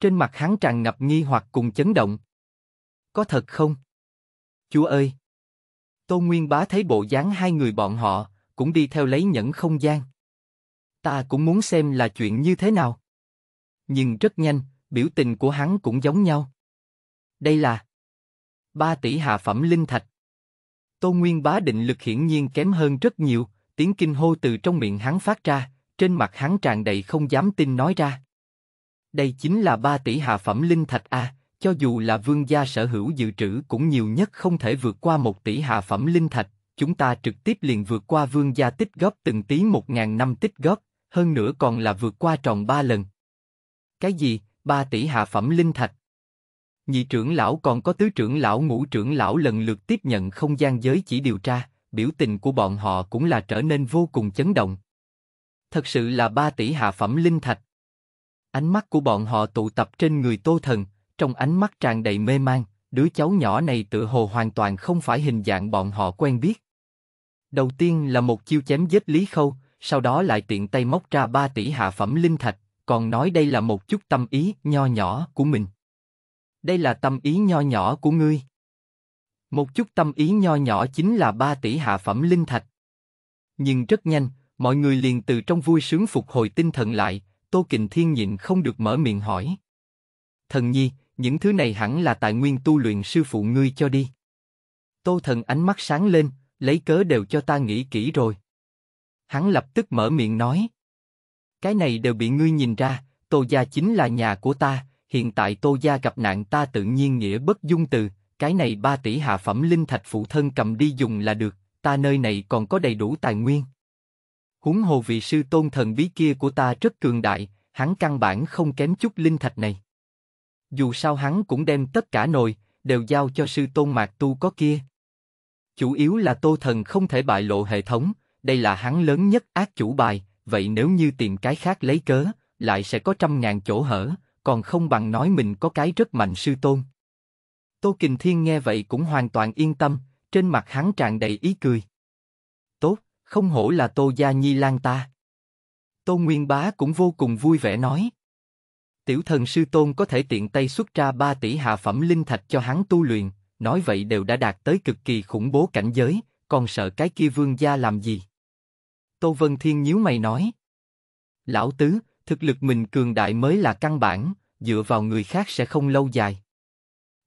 [SPEAKER 1] Trên mặt hắn tràn ngập nghi hoặc cùng chấn động. Có thật không? Chúa ơi! Tô Nguyên Bá thấy bộ dáng hai người bọn họ, cũng đi theo lấy nhẫn không gian. Ta cũng muốn xem là chuyện như thế nào. Nhưng rất nhanh, biểu tình của hắn cũng giống nhau. Đây là 3 tỷ hạ phẩm linh thạch. Tô Nguyên Bá định lực hiển nhiên kém hơn rất nhiều, tiếng kinh hô từ trong miệng hắn phát ra, trên mặt hắn tràn đầy không dám tin nói ra. Đây chính là 3 tỷ hạ phẩm linh thạch à, cho dù là vương gia sở hữu dự trữ cũng nhiều nhất không thể vượt qua một tỷ hạ phẩm linh thạch, chúng ta trực tiếp liền vượt qua vương gia tích góp từng tí một ngàn năm tích góp, hơn nữa còn là vượt qua tròn ba lần. Cái gì, ba tỷ hạ phẩm linh thạch? Nhị trưởng lão còn có tứ trưởng lão ngũ trưởng lão lần lượt tiếp nhận không gian giới chỉ điều tra, biểu tình của bọn họ cũng là trở nên vô cùng chấn động. Thật sự là ba tỷ hạ phẩm linh thạch. Ánh mắt của bọn họ tụ tập trên người tô thần, trong ánh mắt tràn đầy mê mang, đứa cháu nhỏ này tự hồ hoàn toàn không phải hình dạng bọn họ quen biết. Đầu tiên là một chiêu chém giết Lý Khâu, sau đó lại tiện tay móc ra 3 tỷ hạ phẩm linh thạch, còn nói đây là một chút tâm ý nho nhỏ của mình. Đây là tâm ý nho nhỏ của ngươi. Một chút tâm ý nho nhỏ chính là 3 tỷ hạ phẩm linh thạch. Nhưng rất nhanh, mọi người liền từ trong vui sướng phục hồi tinh thần lại, Tô Kình Thiên nhịn không được mở miệng hỏi. Thần nhi, những thứ này hẳn là tài nguyên tu luyện sư phụ ngươi cho đi. Tô Thần ánh mắt sáng lên, lấy cớ đều cho ta nghĩ kỹ rồi. Hắn lập tức mở miệng nói. Cái này đều bị ngươi nhìn ra, Tô Gia chính là nhà của ta, hiện tại Tô Gia gặp nạn ta tự nhiên nghĩa bất dung từ, cái này ba tỷ hạ phẩm linh thạch phụ thân cầm đi dùng là được, ta nơi này còn có đầy đủ tài nguyên. Húng hồ vị sư tôn thần bí kia của ta rất cường đại, hắn căn bản không kém chút linh thạch này dù sao hắn cũng đem tất cả nồi đều giao cho sư tôn mạc tu có kia. Chủ yếu là tô thần không thể bại lộ hệ thống, đây là hắn lớn nhất ác chủ bài, vậy nếu như tìm cái khác lấy cớ, lại sẽ có trăm ngàn chỗ hở, còn không bằng nói mình có cái rất mạnh sư tôn. Tô Kình Thiên nghe vậy cũng hoàn toàn yên tâm, trên mặt hắn tràn đầy ý cười. Tốt, không hổ là Tô Gia Nhi lang ta. Tô Nguyên Bá cũng vô cùng vui vẻ nói tiểu thần sư tôn có thể tiện tay xuất ra 3 tỷ hạ phẩm linh thạch cho hắn tu luyện, nói vậy đều đã đạt tới cực kỳ khủng bố cảnh giới, còn sợ cái kia vương gia làm gì? Tô Vân Thiên nhíu mày nói. Lão Tứ, thực lực mình cường đại mới là căn bản, dựa vào người khác sẽ không lâu dài.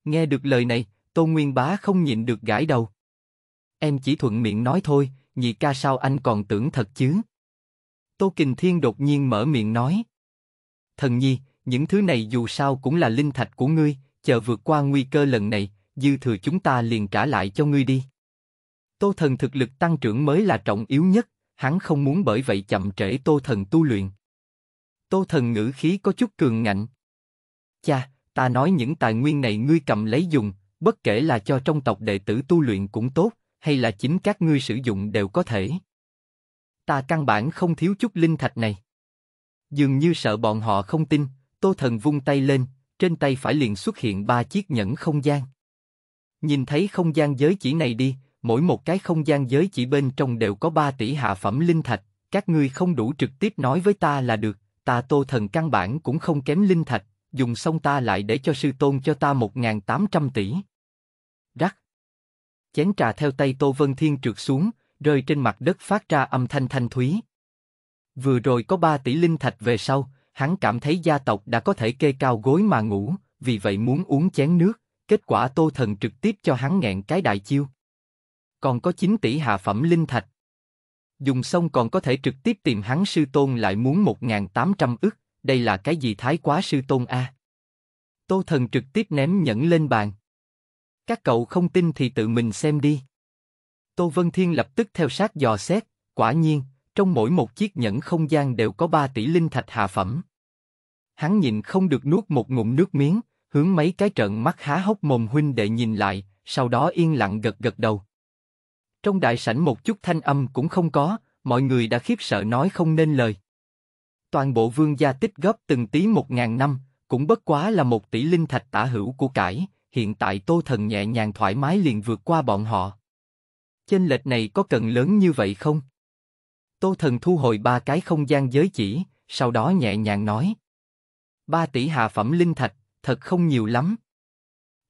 [SPEAKER 1] Nghe được lời này, Tô Nguyên Bá không nhịn được gãi đầu. Em chỉ thuận miệng nói thôi, nhị ca sao anh còn tưởng thật chứ? Tô Kình Thiên đột nhiên mở miệng nói. Thần nhi, những thứ này dù sao cũng là linh thạch của ngươi, chờ vượt qua nguy cơ lần này, dư thừa chúng ta liền trả lại cho ngươi đi. Tô thần thực lực tăng trưởng mới là trọng yếu nhất, hắn không muốn bởi vậy chậm trễ tô thần tu luyện. Tô thần ngữ khí có chút cường ngạnh. Cha, ta nói những tài nguyên này ngươi cầm lấy dùng, bất kể là cho trong tộc đệ tử tu luyện cũng tốt, hay là chính các ngươi sử dụng đều có thể. Ta căn bản không thiếu chút linh thạch này. Dường như sợ bọn họ không tin, Tô Thần vung tay lên, trên tay phải liền xuất hiện ba chiếc nhẫn không gian. Nhìn thấy không gian giới chỉ này đi, mỗi một cái không gian giới chỉ bên trong đều có ba tỷ hạ phẩm linh thạch, các ngươi không đủ trực tiếp nói với ta là được, ta Tô Thần căn bản cũng không kém linh thạch, dùng xong ta lại để cho sư tôn cho ta 1.800 tỷ. Rắc. Chén trà theo tay Tô Vân Thiên trượt xuống, rơi trên mặt đất phát ra âm thanh thanh thúy. Vừa rồi có 3 tỷ linh thạch về sau, Hắn cảm thấy gia tộc đã có thể kê cao gối mà ngủ, vì vậy muốn uống chén nước, kết quả Tô Thần trực tiếp cho hắn nghẹn cái đại chiêu. Còn có 9 tỷ hạ phẩm linh thạch. Dùng xong còn có thể trực tiếp tìm hắn sư tôn lại muốn 1.800 ức, đây là cái gì thái quá sư tôn a Tô Thần trực tiếp ném nhẫn lên bàn. Các cậu không tin thì tự mình xem đi. Tô Vân Thiên lập tức theo sát dò xét, quả nhiên, trong mỗi một chiếc nhẫn không gian đều có 3 tỷ linh thạch hạ phẩm hắn nhìn không được nuốt một ngụm nước miếng, hướng mấy cái trận mắt há hốc mồm huynh đệ nhìn lại, sau đó yên lặng gật gật đầu. Trong đại sảnh một chút thanh âm cũng không có, mọi người đã khiếp sợ nói không nên lời. Toàn bộ vương gia tích góp từng tí một ngàn năm, cũng bất quá là một tỷ linh thạch tả hữu của cải, hiện tại tô thần nhẹ nhàng thoải mái liền vượt qua bọn họ. Chênh lệch này có cần lớn như vậy không? Tô thần thu hồi ba cái không gian giới chỉ, sau đó nhẹ nhàng nói, Ba tỷ hạ phẩm linh thạch, thật không nhiều lắm.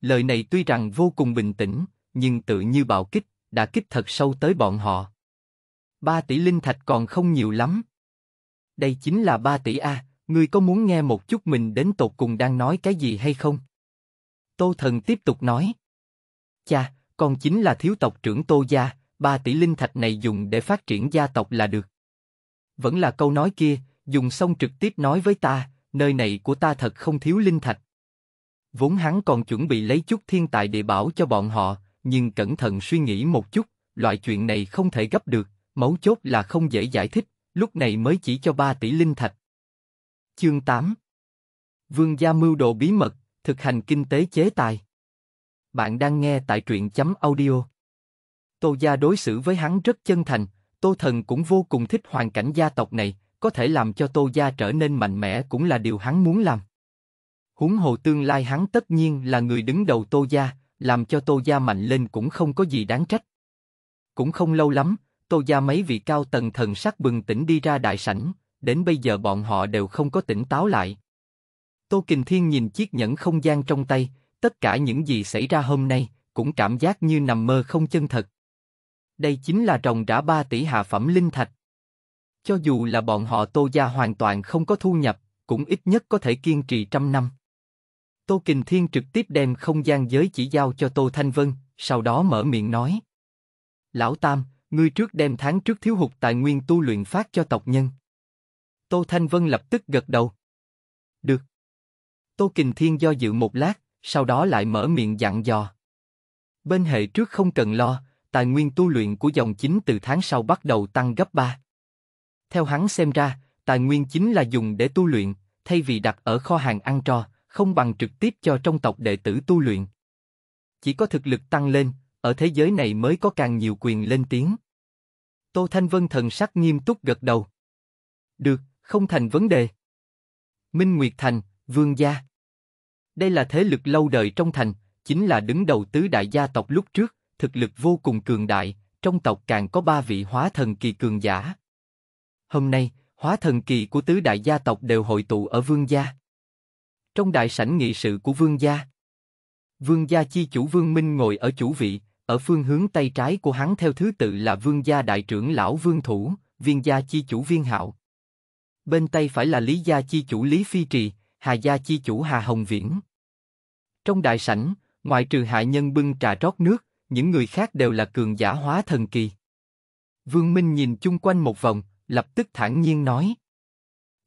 [SPEAKER 1] Lời này tuy rằng vô cùng bình tĩnh, nhưng tự như bạo kích, đã kích thật sâu tới bọn họ. Ba tỷ linh thạch còn không nhiều lắm. Đây chính là ba tỷ A, ngươi có muốn nghe một chút mình đến tột cùng đang nói cái gì hay không? Tô Thần tiếp tục nói. Cha, con chính là thiếu tộc trưởng Tô Gia, Ba tỷ linh thạch này dùng để phát triển gia tộc là được. Vẫn là câu nói kia, dùng xong trực tiếp nói với ta, nơi này của ta thật không thiếu linh thạch. Vốn hắn còn chuẩn bị lấy chút thiên tài địa bảo cho bọn họ, nhưng cẩn thận suy nghĩ một chút, loại chuyện này không thể gấp được, mấu chốt là không dễ giải thích, lúc này mới chỉ cho 3 tỷ linh thạch. Chương 8 Vương gia mưu đồ bí mật, thực hành kinh tế chế tài. Bạn đang nghe tại truyện chấm audio. Tô gia đối xử với hắn rất chân thành, Tô Thần cũng vô cùng thích hoàn cảnh gia tộc này, có thể làm cho Tô Gia trở nên mạnh mẽ cũng là điều hắn muốn làm. Huống hồ tương lai hắn tất nhiên là người đứng đầu Tô Gia, làm cho Tô Gia mạnh lên cũng không có gì đáng trách. Cũng không lâu lắm, Tô Gia mấy vị cao tầng thần sắc bừng tỉnh đi ra đại sảnh, đến bây giờ bọn họ đều không có tỉnh táo lại. Tô Kình Thiên nhìn chiếc nhẫn không gian trong tay, tất cả những gì xảy ra hôm nay, cũng cảm giác như nằm mơ không chân thật. Đây chính là trồng rã ba tỷ hạ phẩm linh thạch. Cho dù là bọn họ Tô gia hoàn toàn không có thu nhập, cũng ít nhất có thể kiên trì trăm năm. Tô Kình Thiên trực tiếp đem không gian giới chỉ giao cho Tô Thanh Vân, sau đó mở miệng nói. Lão Tam, ngươi trước đem tháng trước thiếu hụt tài nguyên tu luyện phát cho tộc nhân. Tô Thanh Vân lập tức gật đầu. Được. Tô Kình Thiên do dự một lát, sau đó lại mở miệng dặn dò. Bên hệ trước không cần lo, tài nguyên tu luyện của dòng chính từ tháng sau bắt đầu tăng gấp 3. Theo hắn xem ra, tài nguyên chính là dùng để tu luyện, thay vì đặt ở kho hàng ăn trò, không bằng trực tiếp cho trong tộc đệ tử tu luyện. Chỉ có thực lực tăng lên, ở thế giới này mới có càng nhiều quyền lên tiếng. Tô Thanh Vân thần sắc nghiêm túc gật đầu. Được, không thành vấn đề. Minh Nguyệt Thành, Vương Gia Đây là thế lực lâu đời trong thành, chính là đứng đầu tứ đại gia tộc lúc trước, thực lực vô cùng cường đại, trong tộc càng có ba vị hóa thần kỳ cường giả, Hôm nay, hóa thần kỳ của tứ đại gia tộc đều hội tụ ở vương gia. Trong đại sảnh nghị sự của vương gia, vương gia chi chủ vương minh ngồi ở chủ vị, ở phương hướng tay trái của hắn theo thứ tự là vương gia đại trưởng lão vương thủ, viên gia chi chủ viên hạo. Bên tay phải là lý gia chi chủ lý phi trì, hà gia chi chủ hà hồng viễn. Trong đại sảnh, ngoại trừ hạ nhân bưng trà rót nước, những người khác đều là cường giả hóa thần kỳ. Vương Minh nhìn chung quanh một vòng, lập tức thản nhiên nói.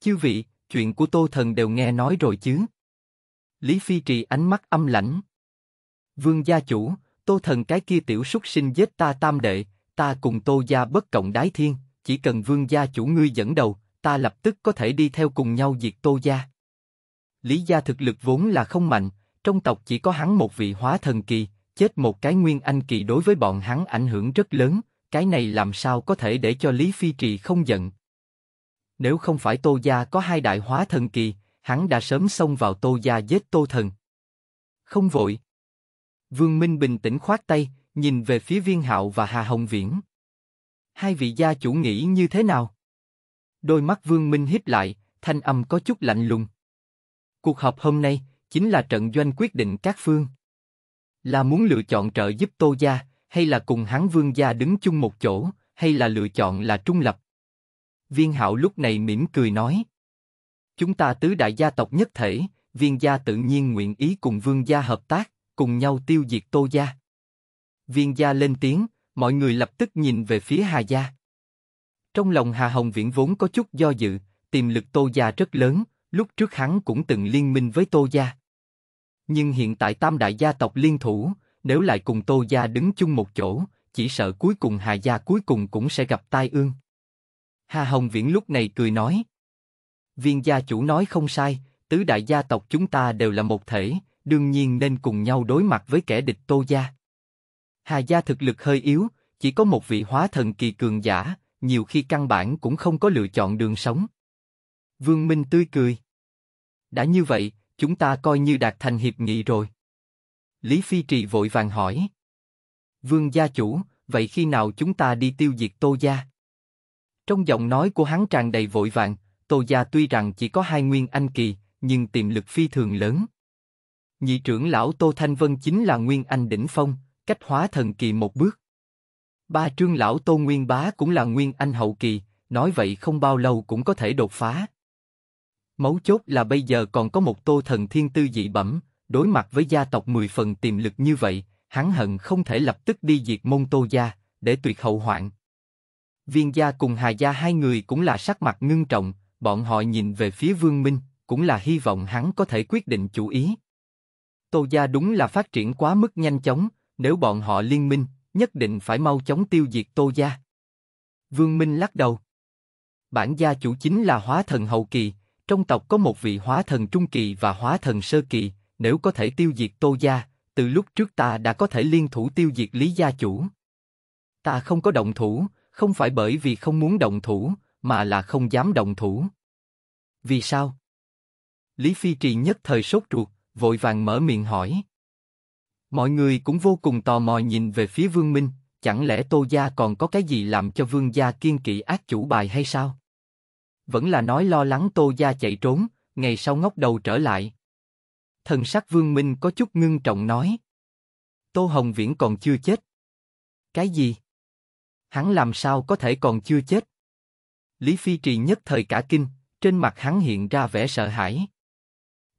[SPEAKER 1] Chư vị, chuyện của Tô Thần đều nghe nói rồi chứ. Lý Phi trì ánh mắt âm lãnh. Vương gia chủ, Tô Thần cái kia tiểu súc sinh giết ta tam đệ, ta cùng Tô gia bất cộng đái thiên, chỉ cần vương gia chủ ngươi dẫn đầu, ta lập tức có thể đi theo cùng nhau diệt Tô gia. Lý gia thực lực vốn là không mạnh, trong tộc chỉ có hắn một vị hóa thần kỳ, chết một cái nguyên anh kỳ đối với bọn hắn ảnh hưởng rất lớn, cái này làm sao có thể để cho Lý Phi Trì không giận? Nếu không phải Tô gia có hai đại hóa thần kỳ, hắn đã sớm xông vào Tô gia giết Tô thần. Không vội. Vương Minh bình tĩnh khoát tay, nhìn về phía Viên Hạo và Hà Hồng Viễn. Hai vị gia chủ nghĩ như thế nào? Đôi mắt Vương Minh híp lại, thanh âm có chút lạnh lùng. Cuộc họp hôm nay chính là trận doanh quyết định các phương. Là muốn lựa chọn trợ giúp Tô gia, hay là cùng hắn vương gia đứng chung một chỗ, hay là lựa chọn là trung lập. Viên hạo lúc này mỉm cười nói. Chúng ta tứ đại gia tộc nhất thể, viên gia tự nhiên nguyện ý cùng vương gia hợp tác, cùng nhau tiêu diệt tô gia. Viên gia lên tiếng, mọi người lập tức nhìn về phía Hà gia. Trong lòng Hà Hồng Viễn vốn có chút do dự, tiềm lực tô gia rất lớn, lúc trước hắn cũng từng liên minh với tô gia. Nhưng hiện tại tam đại gia tộc liên thủ, nếu lại cùng Tô gia đứng chung một chỗ, chỉ sợ cuối cùng Hà gia cuối cùng cũng sẽ gặp tai ương. Hà Hồng Viễn lúc này cười nói, viên gia chủ nói không sai, tứ đại gia tộc chúng ta đều là một thể, đương nhiên nên cùng nhau đối mặt với kẻ địch Tô gia. Hà gia thực lực hơi yếu, chỉ có một vị hóa thần kỳ cường giả, nhiều khi căn bản cũng không có lựa chọn đường sống. Vương Minh tươi cười. Đã như vậy, chúng ta coi như đạt thành hiệp nghị rồi. Lý Phi Trì vội vàng hỏi. Vương gia chủ, vậy khi nào chúng ta đi tiêu diệt Tô Gia? Trong giọng nói của hắn tràn đầy vội vàng, Tô Gia tuy rằng chỉ có hai nguyên anh kỳ, nhưng tiềm lực phi thường lớn. Nhị trưởng lão Tô Thanh Vân chính là nguyên anh đỉnh phong, cách hóa thần kỳ một bước. Ba trương lão Tô Nguyên Bá cũng là nguyên anh hậu kỳ, nói vậy không bao lâu cũng có thể đột phá. Mấu chốt là bây giờ còn có một Tô Thần Thiên Tư dị bẩm, đối mặt với gia tộc mười phần tiềm lực như vậy, hắn hận không thể lập tức đi diệt môn tô gia, để tuyệt hậu hoạn. Viên gia cùng Hà gia hai người cũng là sắc mặt ngưng trọng, bọn họ nhìn về phía Vương Minh, cũng là hy vọng hắn có thể quyết định chủ ý. Tô gia đúng là phát triển quá mức nhanh chóng, nếu bọn họ liên minh, nhất định phải mau chóng tiêu diệt Tô gia. Vương Minh lắc đầu. Bản gia chủ chính là hóa thần hậu kỳ, trong tộc có một vị hóa thần trung kỳ và hóa thần sơ kỳ, nếu có thể tiêu diệt Tô gia, từ lúc trước ta đã có thể liên thủ tiêu diệt Lý gia chủ. Ta không có động thủ, không phải bởi vì không muốn động thủ, mà là không dám động thủ. Vì sao? Lý Phi Trì nhất thời sốt ruột, vội vàng mở miệng hỏi. Mọi người cũng vô cùng tò mò nhìn về phía Vương Minh, chẳng lẽ Tô gia còn có cái gì làm cho Vương gia kiên kỵ ác chủ bài hay sao? Vẫn là nói lo lắng Tô gia chạy trốn, ngày sau ngóc đầu trở lại thần sắc Vương Minh có chút ngưng trọng nói. Tô Hồng Viễn còn chưa chết. Cái gì? Hắn làm sao có thể còn chưa chết? Lý Phi Trì nhất thời cả kinh, trên mặt hắn hiện ra vẻ sợ hãi.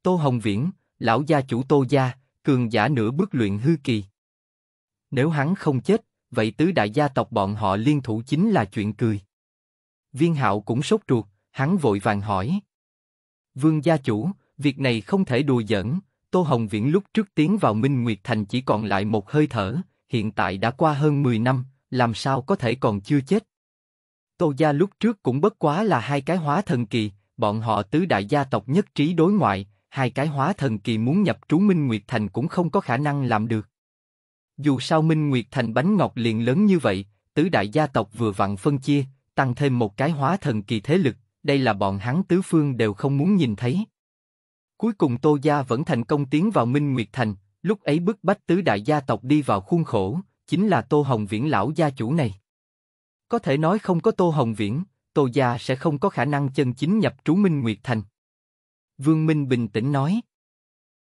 [SPEAKER 1] Tô Hồng Viễn, lão gia chủ Tô gia, cường giả nửa bước luyện hư kỳ. Nếu hắn không chết, vậy tứ đại gia tộc bọn họ liên thủ chính là chuyện cười. Viên Hạo cũng sốt ruột, hắn vội vàng hỏi: Vương gia chủ, Việc này không thể đùa giỡn, Tô Hồng Viễn lúc trước tiến vào Minh Nguyệt Thành chỉ còn lại một hơi thở, hiện tại đã qua hơn 10 năm, làm sao có thể còn chưa chết. Tô gia lúc trước cũng bất quá là hai cái hóa thần kỳ, bọn họ tứ đại gia tộc nhất trí đối ngoại, hai cái hóa thần kỳ muốn nhập trú Minh Nguyệt Thành cũng không có khả năng làm được. Dù sao Minh Nguyệt Thành bánh ngọt liền lớn như vậy, tứ đại gia tộc vừa vặn phân chia, tăng thêm một cái hóa thần kỳ thế lực, đây là bọn hắn tứ phương đều không muốn nhìn thấy. Cuối cùng Tô Gia vẫn thành công tiến vào Minh Nguyệt Thành, lúc ấy bức bách tứ đại gia tộc đi vào khuôn khổ, chính là Tô Hồng Viễn lão gia chủ này. Có thể nói không có Tô Hồng Viễn, Tô Gia sẽ không có khả năng chân chính nhập trú Minh Nguyệt Thành. Vương Minh bình tĩnh nói.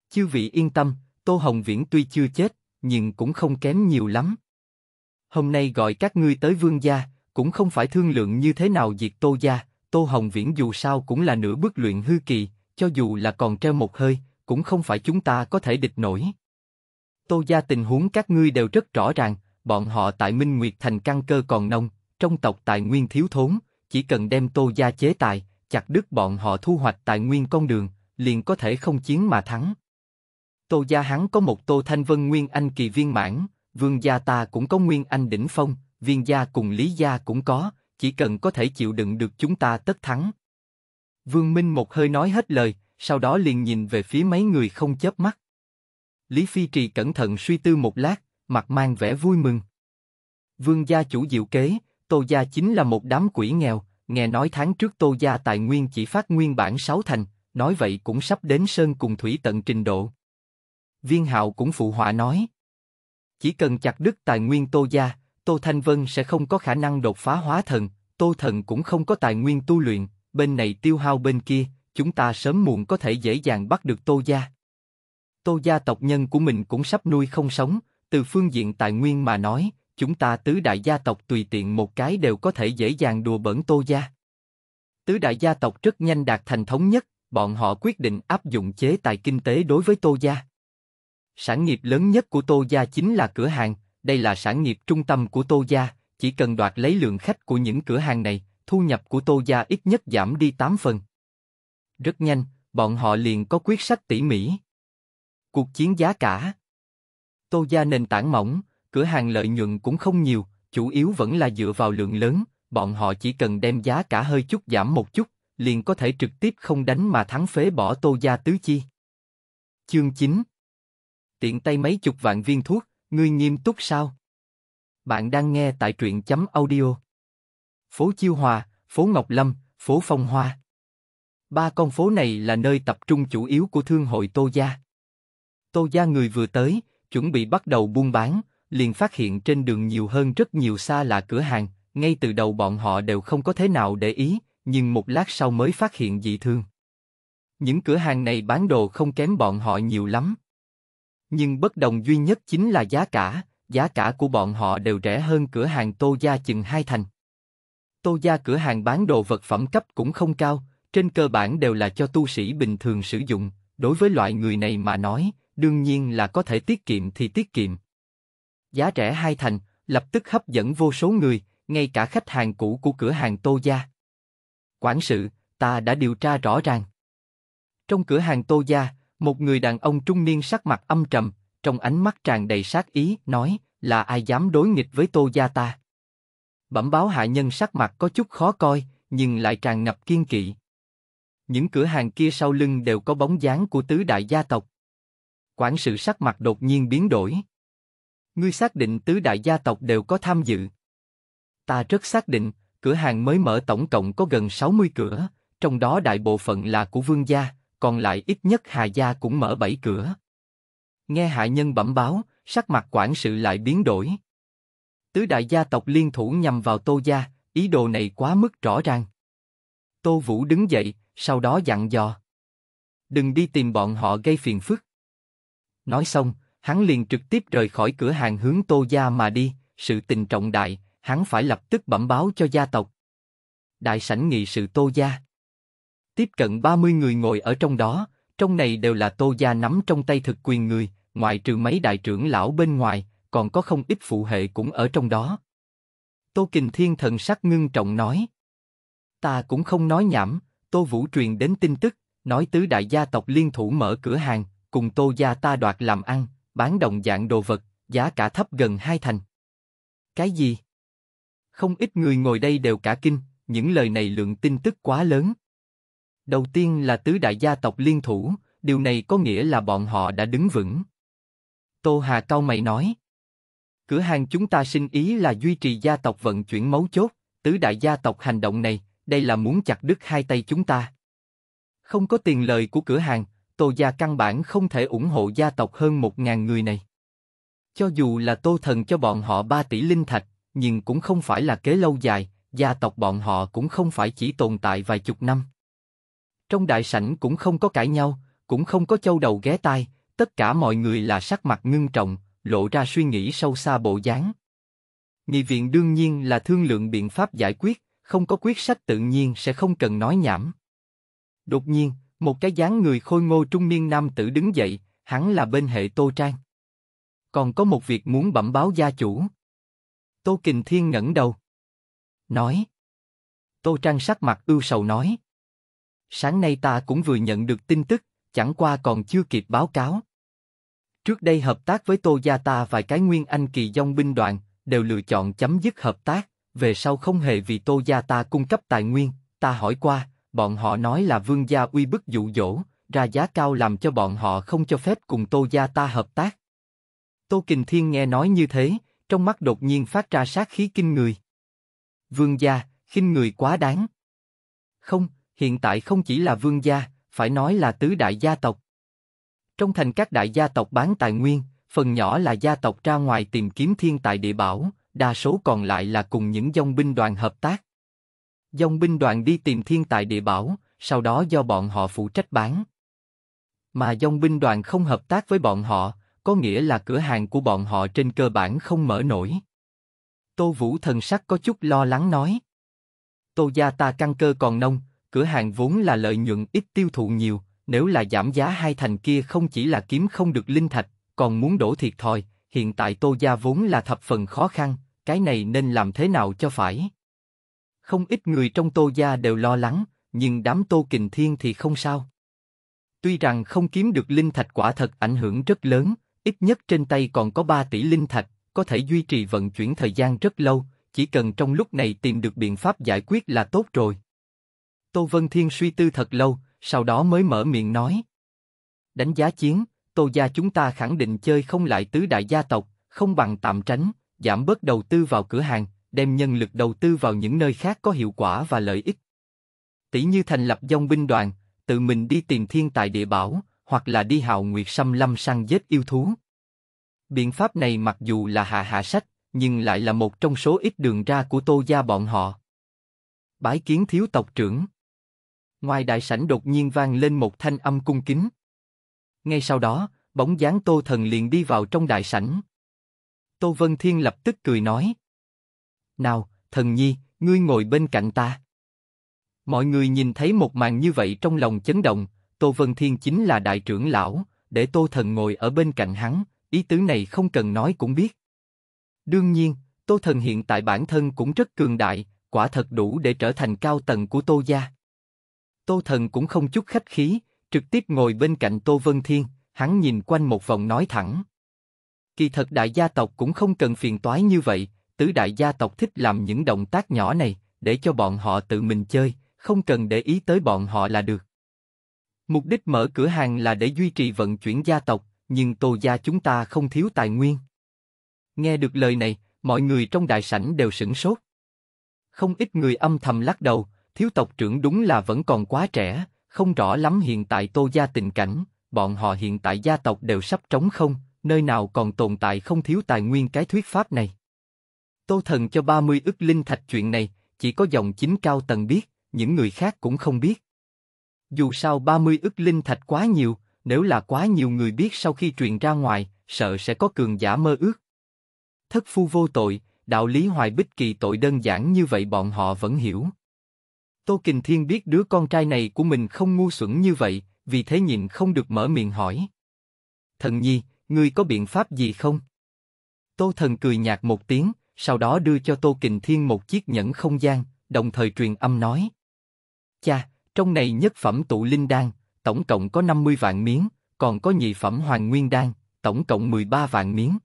[SPEAKER 1] Chư vị yên tâm, Tô Hồng Viễn tuy chưa chết, nhưng cũng không kém nhiều lắm. Hôm nay gọi các ngươi tới Vương Gia, cũng không phải thương lượng như thế nào diệt Tô Gia, Tô Hồng Viễn dù sao cũng là nửa bước luyện hư kỳ, cho dù là còn treo một hơi, cũng không phải chúng ta có thể địch nổi. Tô gia tình huống các ngươi đều rất rõ ràng, bọn họ tại Minh Nguyệt thành căn cơ còn nông, trong tộc tài nguyên thiếu thốn, chỉ cần đem Tô gia chế tài, chặt đứt bọn họ thu hoạch tài nguyên con đường, liền có thể không chiến mà thắng. Tô gia hắn có một Tô Thanh Vân Nguyên Anh kỳ viên mãn, vương gia ta cũng có Nguyên Anh đỉnh phong, viên gia cùng Lý gia cũng có, chỉ cần có thể chịu đựng được chúng ta tất thắng. Vương Minh một hơi nói hết lời, sau đó liền nhìn về phía mấy người không chớp mắt. Lý Phi Trì cẩn thận suy tư một lát, mặt mang vẻ vui mừng. Vương gia chủ diệu kế, Tô gia chính là một đám quỷ nghèo, nghe nói tháng trước Tô gia tài nguyên chỉ phát nguyên bản sáu thành, nói vậy cũng sắp đến sơn cùng thủy tận trình độ. Viên Hạo cũng phụ họa nói, chỉ cần chặt đứt tài nguyên Tô gia, Tô Thanh Vân sẽ không có khả năng đột phá hóa thần, Tô thần cũng không có tài nguyên tu luyện, bên này tiêu hao bên kia, chúng ta sớm muộn có thể dễ dàng bắt được Tô gia. Tô gia tộc nhân của mình cũng sắp nuôi không sống, từ phương diện tài nguyên mà nói, chúng ta tứ đại gia tộc tùy tiện một cái đều có thể dễ dàng đùa bỡn Tô gia. Tứ đại gia tộc rất nhanh đạt thành thống nhất, bọn họ quyết định áp dụng chế tài kinh tế đối với Tô gia. Sản nghiệp lớn nhất của Tô gia chính là cửa hàng, đây là sản nghiệp trung tâm của Tô gia, chỉ cần đoạt lấy lượng khách của những cửa hàng này, thu nhập của Tô Gia ít nhất giảm đi 8 phần. Rất nhanh, bọn họ liền có quyết sách tỉ mỉ. Cuộc chiến giá cả Tô Gia nền tảng mỏng, cửa hàng lợi nhuận cũng không nhiều, chủ yếu vẫn là dựa vào lượng lớn, bọn họ chỉ cần đem giá cả hơi chút giảm một chút, liền có thể trực tiếp không đánh mà thắng phế bỏ Tô Gia Tứ Chi. Chương 9 Tiện tay mấy chục vạn viên thuốc, ngươi nghiêm túc sao? Bạn đang nghe tại truyện chấm audio phố Chiêu Hòa, phố Ngọc Lâm, phố Phong Hoa. Ba con phố này là nơi tập trung chủ yếu của thương hội Tô Gia. Tô Gia người vừa tới, chuẩn bị bắt đầu buôn bán, liền phát hiện trên đường nhiều hơn rất nhiều xa là cửa hàng, ngay từ đầu bọn họ đều không có thế nào để ý, nhưng một lát sau mới phát hiện dị thương. Những cửa hàng này bán đồ không kém bọn họ nhiều lắm. Nhưng bất đồng duy nhất chính là giá cả, giá cả của bọn họ đều rẻ hơn cửa hàng Tô Gia chừng hai thành. Tô Gia cửa hàng bán đồ vật phẩm cấp cũng không cao, trên cơ bản đều là cho tu sĩ bình thường sử dụng, đối với loại người này mà nói, đương nhiên là có thể tiết kiệm thì tiết kiệm. Giá rẻ hai thành, lập tức hấp dẫn vô số người, ngay cả khách hàng cũ của cửa hàng Tô Gia. Quản sự, ta đã điều tra rõ ràng. Trong cửa hàng Tô Gia, một người đàn ông trung niên sắc mặt âm trầm, trong ánh mắt tràn đầy sát ý, nói là ai dám đối nghịch với Tô Gia ta bẩm báo hạ nhân sắc mặt có chút khó coi, nhưng lại tràn ngập kiên kỵ. Những cửa hàng kia sau lưng đều có bóng dáng của tứ đại gia tộc. Quản sự sắc mặt đột nhiên biến đổi. Ngươi xác định tứ đại gia tộc đều có tham dự. Ta rất xác định, cửa hàng mới mở tổng cộng có gần 60 cửa, trong đó đại bộ phận là của vương gia, còn lại ít nhất Hà gia cũng mở 7 cửa. Nghe hạ nhân bẩm báo, sắc mặt quản sự lại biến đổi. Tứ đại gia tộc liên thủ nhằm vào Tô gia, ý đồ này quá mức rõ ràng. Tô Vũ đứng dậy, sau đó dặn dò. Đừng đi tìm bọn họ gây phiền phức. Nói xong, hắn liền trực tiếp rời khỏi cửa hàng hướng Tô gia mà đi, sự tình trọng đại, hắn phải lập tức bẩm báo cho gia tộc. Đại sảnh nghị sự Tô gia. Tiếp cận 30 người ngồi ở trong đó, trong này đều là Tô gia nắm trong tay thực quyền người, ngoại trừ mấy đại trưởng lão bên ngoài, còn có không ít phụ hệ cũng ở trong đó. Tô Kình Thiên thần sắc ngưng trọng nói. Ta cũng không nói nhảm, Tô Vũ truyền đến tin tức, nói tứ đại gia tộc liên thủ mở cửa hàng, cùng Tô gia ta đoạt làm ăn, bán đồng dạng đồ vật, giá cả thấp gần hai thành. Cái gì? Không ít người ngồi đây đều cả kinh, những lời này lượng tin tức quá lớn. Đầu tiên là tứ đại gia tộc liên thủ, điều này có nghĩa là bọn họ đã đứng vững. Tô Hà cao mày nói. Cửa hàng chúng ta sinh ý là duy trì gia tộc vận chuyển máu chốt, tứ đại gia tộc hành động này, đây là muốn chặt đứt hai tay chúng ta. Không có tiền lời của cửa hàng, Tô Gia căn bản không thể ủng hộ gia tộc hơn một ngàn người này. Cho dù là Tô Thần cho bọn họ ba tỷ linh thạch, nhưng cũng không phải là kế lâu dài, gia tộc bọn họ cũng không phải chỉ tồn tại vài chục năm. Trong đại sảnh cũng không có cãi nhau, cũng không có châu đầu ghé tai, tất cả mọi người là sắc mặt ngưng trọng, lộ ra suy nghĩ sâu xa bộ dáng. Nghị viện đương nhiên là thương lượng biện pháp giải quyết, không có quyết sách tự nhiên sẽ không cần nói nhảm. Đột nhiên, một cái dáng người khôi ngô trung niên nam tử đứng dậy, hắn là bên hệ Tô Trang. Còn có một việc muốn bẩm báo gia chủ. Tô Kình Thiên ngẩng đầu. Nói. Tô Trang sắc mặt ưu sầu nói. Sáng nay ta cũng vừa nhận được tin tức, chẳng qua còn chưa kịp báo cáo. Trước đây hợp tác với Tô Gia ta vài cái nguyên anh kỳ dòng binh đoàn, đều lựa chọn chấm dứt hợp tác, về sau không hề vì Tô Gia ta cung cấp tài nguyên, ta hỏi qua, bọn họ nói là vương gia uy bức dụ dỗ, ra giá cao làm cho bọn họ không cho phép cùng Tô Gia ta hợp tác. Tô Kình Thiên nghe nói như thế, trong mắt đột nhiên phát ra sát khí kinh người. Vương gia, khinh người quá đáng. Không, hiện tại không chỉ là vương gia, phải nói là tứ đại gia tộc. Trong thành các đại gia tộc bán tài nguyên, phần nhỏ là gia tộc ra ngoài tìm kiếm thiên tài địa bảo, đa số còn lại là cùng những dòng binh đoàn hợp tác. Dòng binh đoàn đi tìm thiên tài địa bảo, sau đó do bọn họ phụ trách bán. Mà dòng binh đoàn không hợp tác với bọn họ, có nghĩa là cửa hàng của bọn họ trên cơ bản không mở nổi. Tô Vũ thần sắc có chút lo lắng nói. Tô gia ta căn cơ còn nông, cửa hàng vốn là lợi nhuận ít tiêu thụ nhiều, nếu là giảm giá hai thành kia không chỉ là kiếm không được linh thạch, còn muốn đổ thiệt thòi, hiện tại Tô Gia vốn là thập phần khó khăn, cái này nên làm thế nào cho phải? Không ít người trong Tô Gia đều lo lắng, nhưng đám Tô Kình Thiên thì không sao. Tuy rằng không kiếm được linh thạch quả thật ảnh hưởng rất lớn, ít nhất trên tay còn có 3 tỷ linh thạch, có thể duy trì vận chuyển thời gian rất lâu, chỉ cần trong lúc này tìm được biện pháp giải quyết là tốt rồi. Tô Vân Thiên suy tư thật lâu, sau đó mới mở miệng nói. Đánh giá chiến, tô gia chúng ta khẳng định chơi không lại tứ đại gia tộc, không bằng tạm tránh, giảm bớt đầu tư vào cửa hàng, đem nhân lực đầu tư vào những nơi khác có hiệu quả và lợi ích. Tỷ như thành lập dòng binh đoàn, tự mình đi tìm thiên tài địa bảo, hoặc là đi hào nguyệt xâm lâm săn giết yêu thú. Biện pháp này mặc dù là hạ hạ sách, nhưng lại là một trong số ít đường ra của tô gia bọn họ. Bái kiến thiếu tộc trưởng Ngoài đại sảnh đột nhiên vang lên một thanh âm cung kính. Ngay sau đó, bóng dáng Tô Thần liền đi vào trong đại sảnh. Tô Vân Thiên lập tức cười nói. Nào, thần nhi, ngươi ngồi bên cạnh ta. Mọi người nhìn thấy một màn như vậy trong lòng chấn động, Tô Vân Thiên chính là đại trưởng lão, để Tô Thần ngồi ở bên cạnh hắn, ý tứ này không cần nói cũng biết. Đương nhiên, Tô Thần hiện tại bản thân cũng rất cường đại, quả thật đủ để trở thành cao tầng của Tô Gia. Tô Thần cũng không chút khách khí, trực tiếp ngồi bên cạnh Tô Vân Thiên, hắn nhìn quanh một vòng nói thẳng. Kỳ thật đại gia tộc cũng không cần phiền toái như vậy, tứ đại gia tộc thích làm những động tác nhỏ này, để cho bọn họ tự mình chơi, không cần để ý tới bọn họ là được. Mục đích mở cửa hàng là để duy trì vận chuyển gia tộc, nhưng tô gia chúng ta không thiếu tài nguyên. Nghe được lời này, mọi người trong đại sảnh đều sửng sốt. Không ít người âm thầm lắc đầu, Thiếu tộc trưởng đúng là vẫn còn quá trẻ, không rõ lắm hiện tại tô gia tình cảnh, bọn họ hiện tại gia tộc đều sắp trống không, nơi nào còn tồn tại không thiếu tài nguyên cái thuyết pháp này. Tô thần cho 30 ức linh thạch chuyện này, chỉ có dòng chính cao tầng biết, những người khác cũng không biết. Dù sao 30 ức linh thạch quá nhiều, nếu là quá nhiều người biết sau khi truyền ra ngoài, sợ sẽ có cường giả mơ ước. Thất phu vô tội, đạo lý hoài bích kỳ tội đơn giản như vậy bọn họ vẫn hiểu. Tô Kình Thiên biết đứa con trai này của mình không ngu xuẩn như vậy, vì thế nhịn không được mở miệng hỏi. Thần nhi, ngươi có biện pháp gì không? Tô Thần cười nhạt một tiếng, sau đó đưa cho Tô Kình Thiên một chiếc nhẫn không gian, đồng thời truyền âm nói. Cha, trong này nhất phẩm tụ linh đan, tổng cộng có 50 vạn miếng, còn có nhị phẩm hoàng nguyên đan, tổng cộng 13 vạn miếng.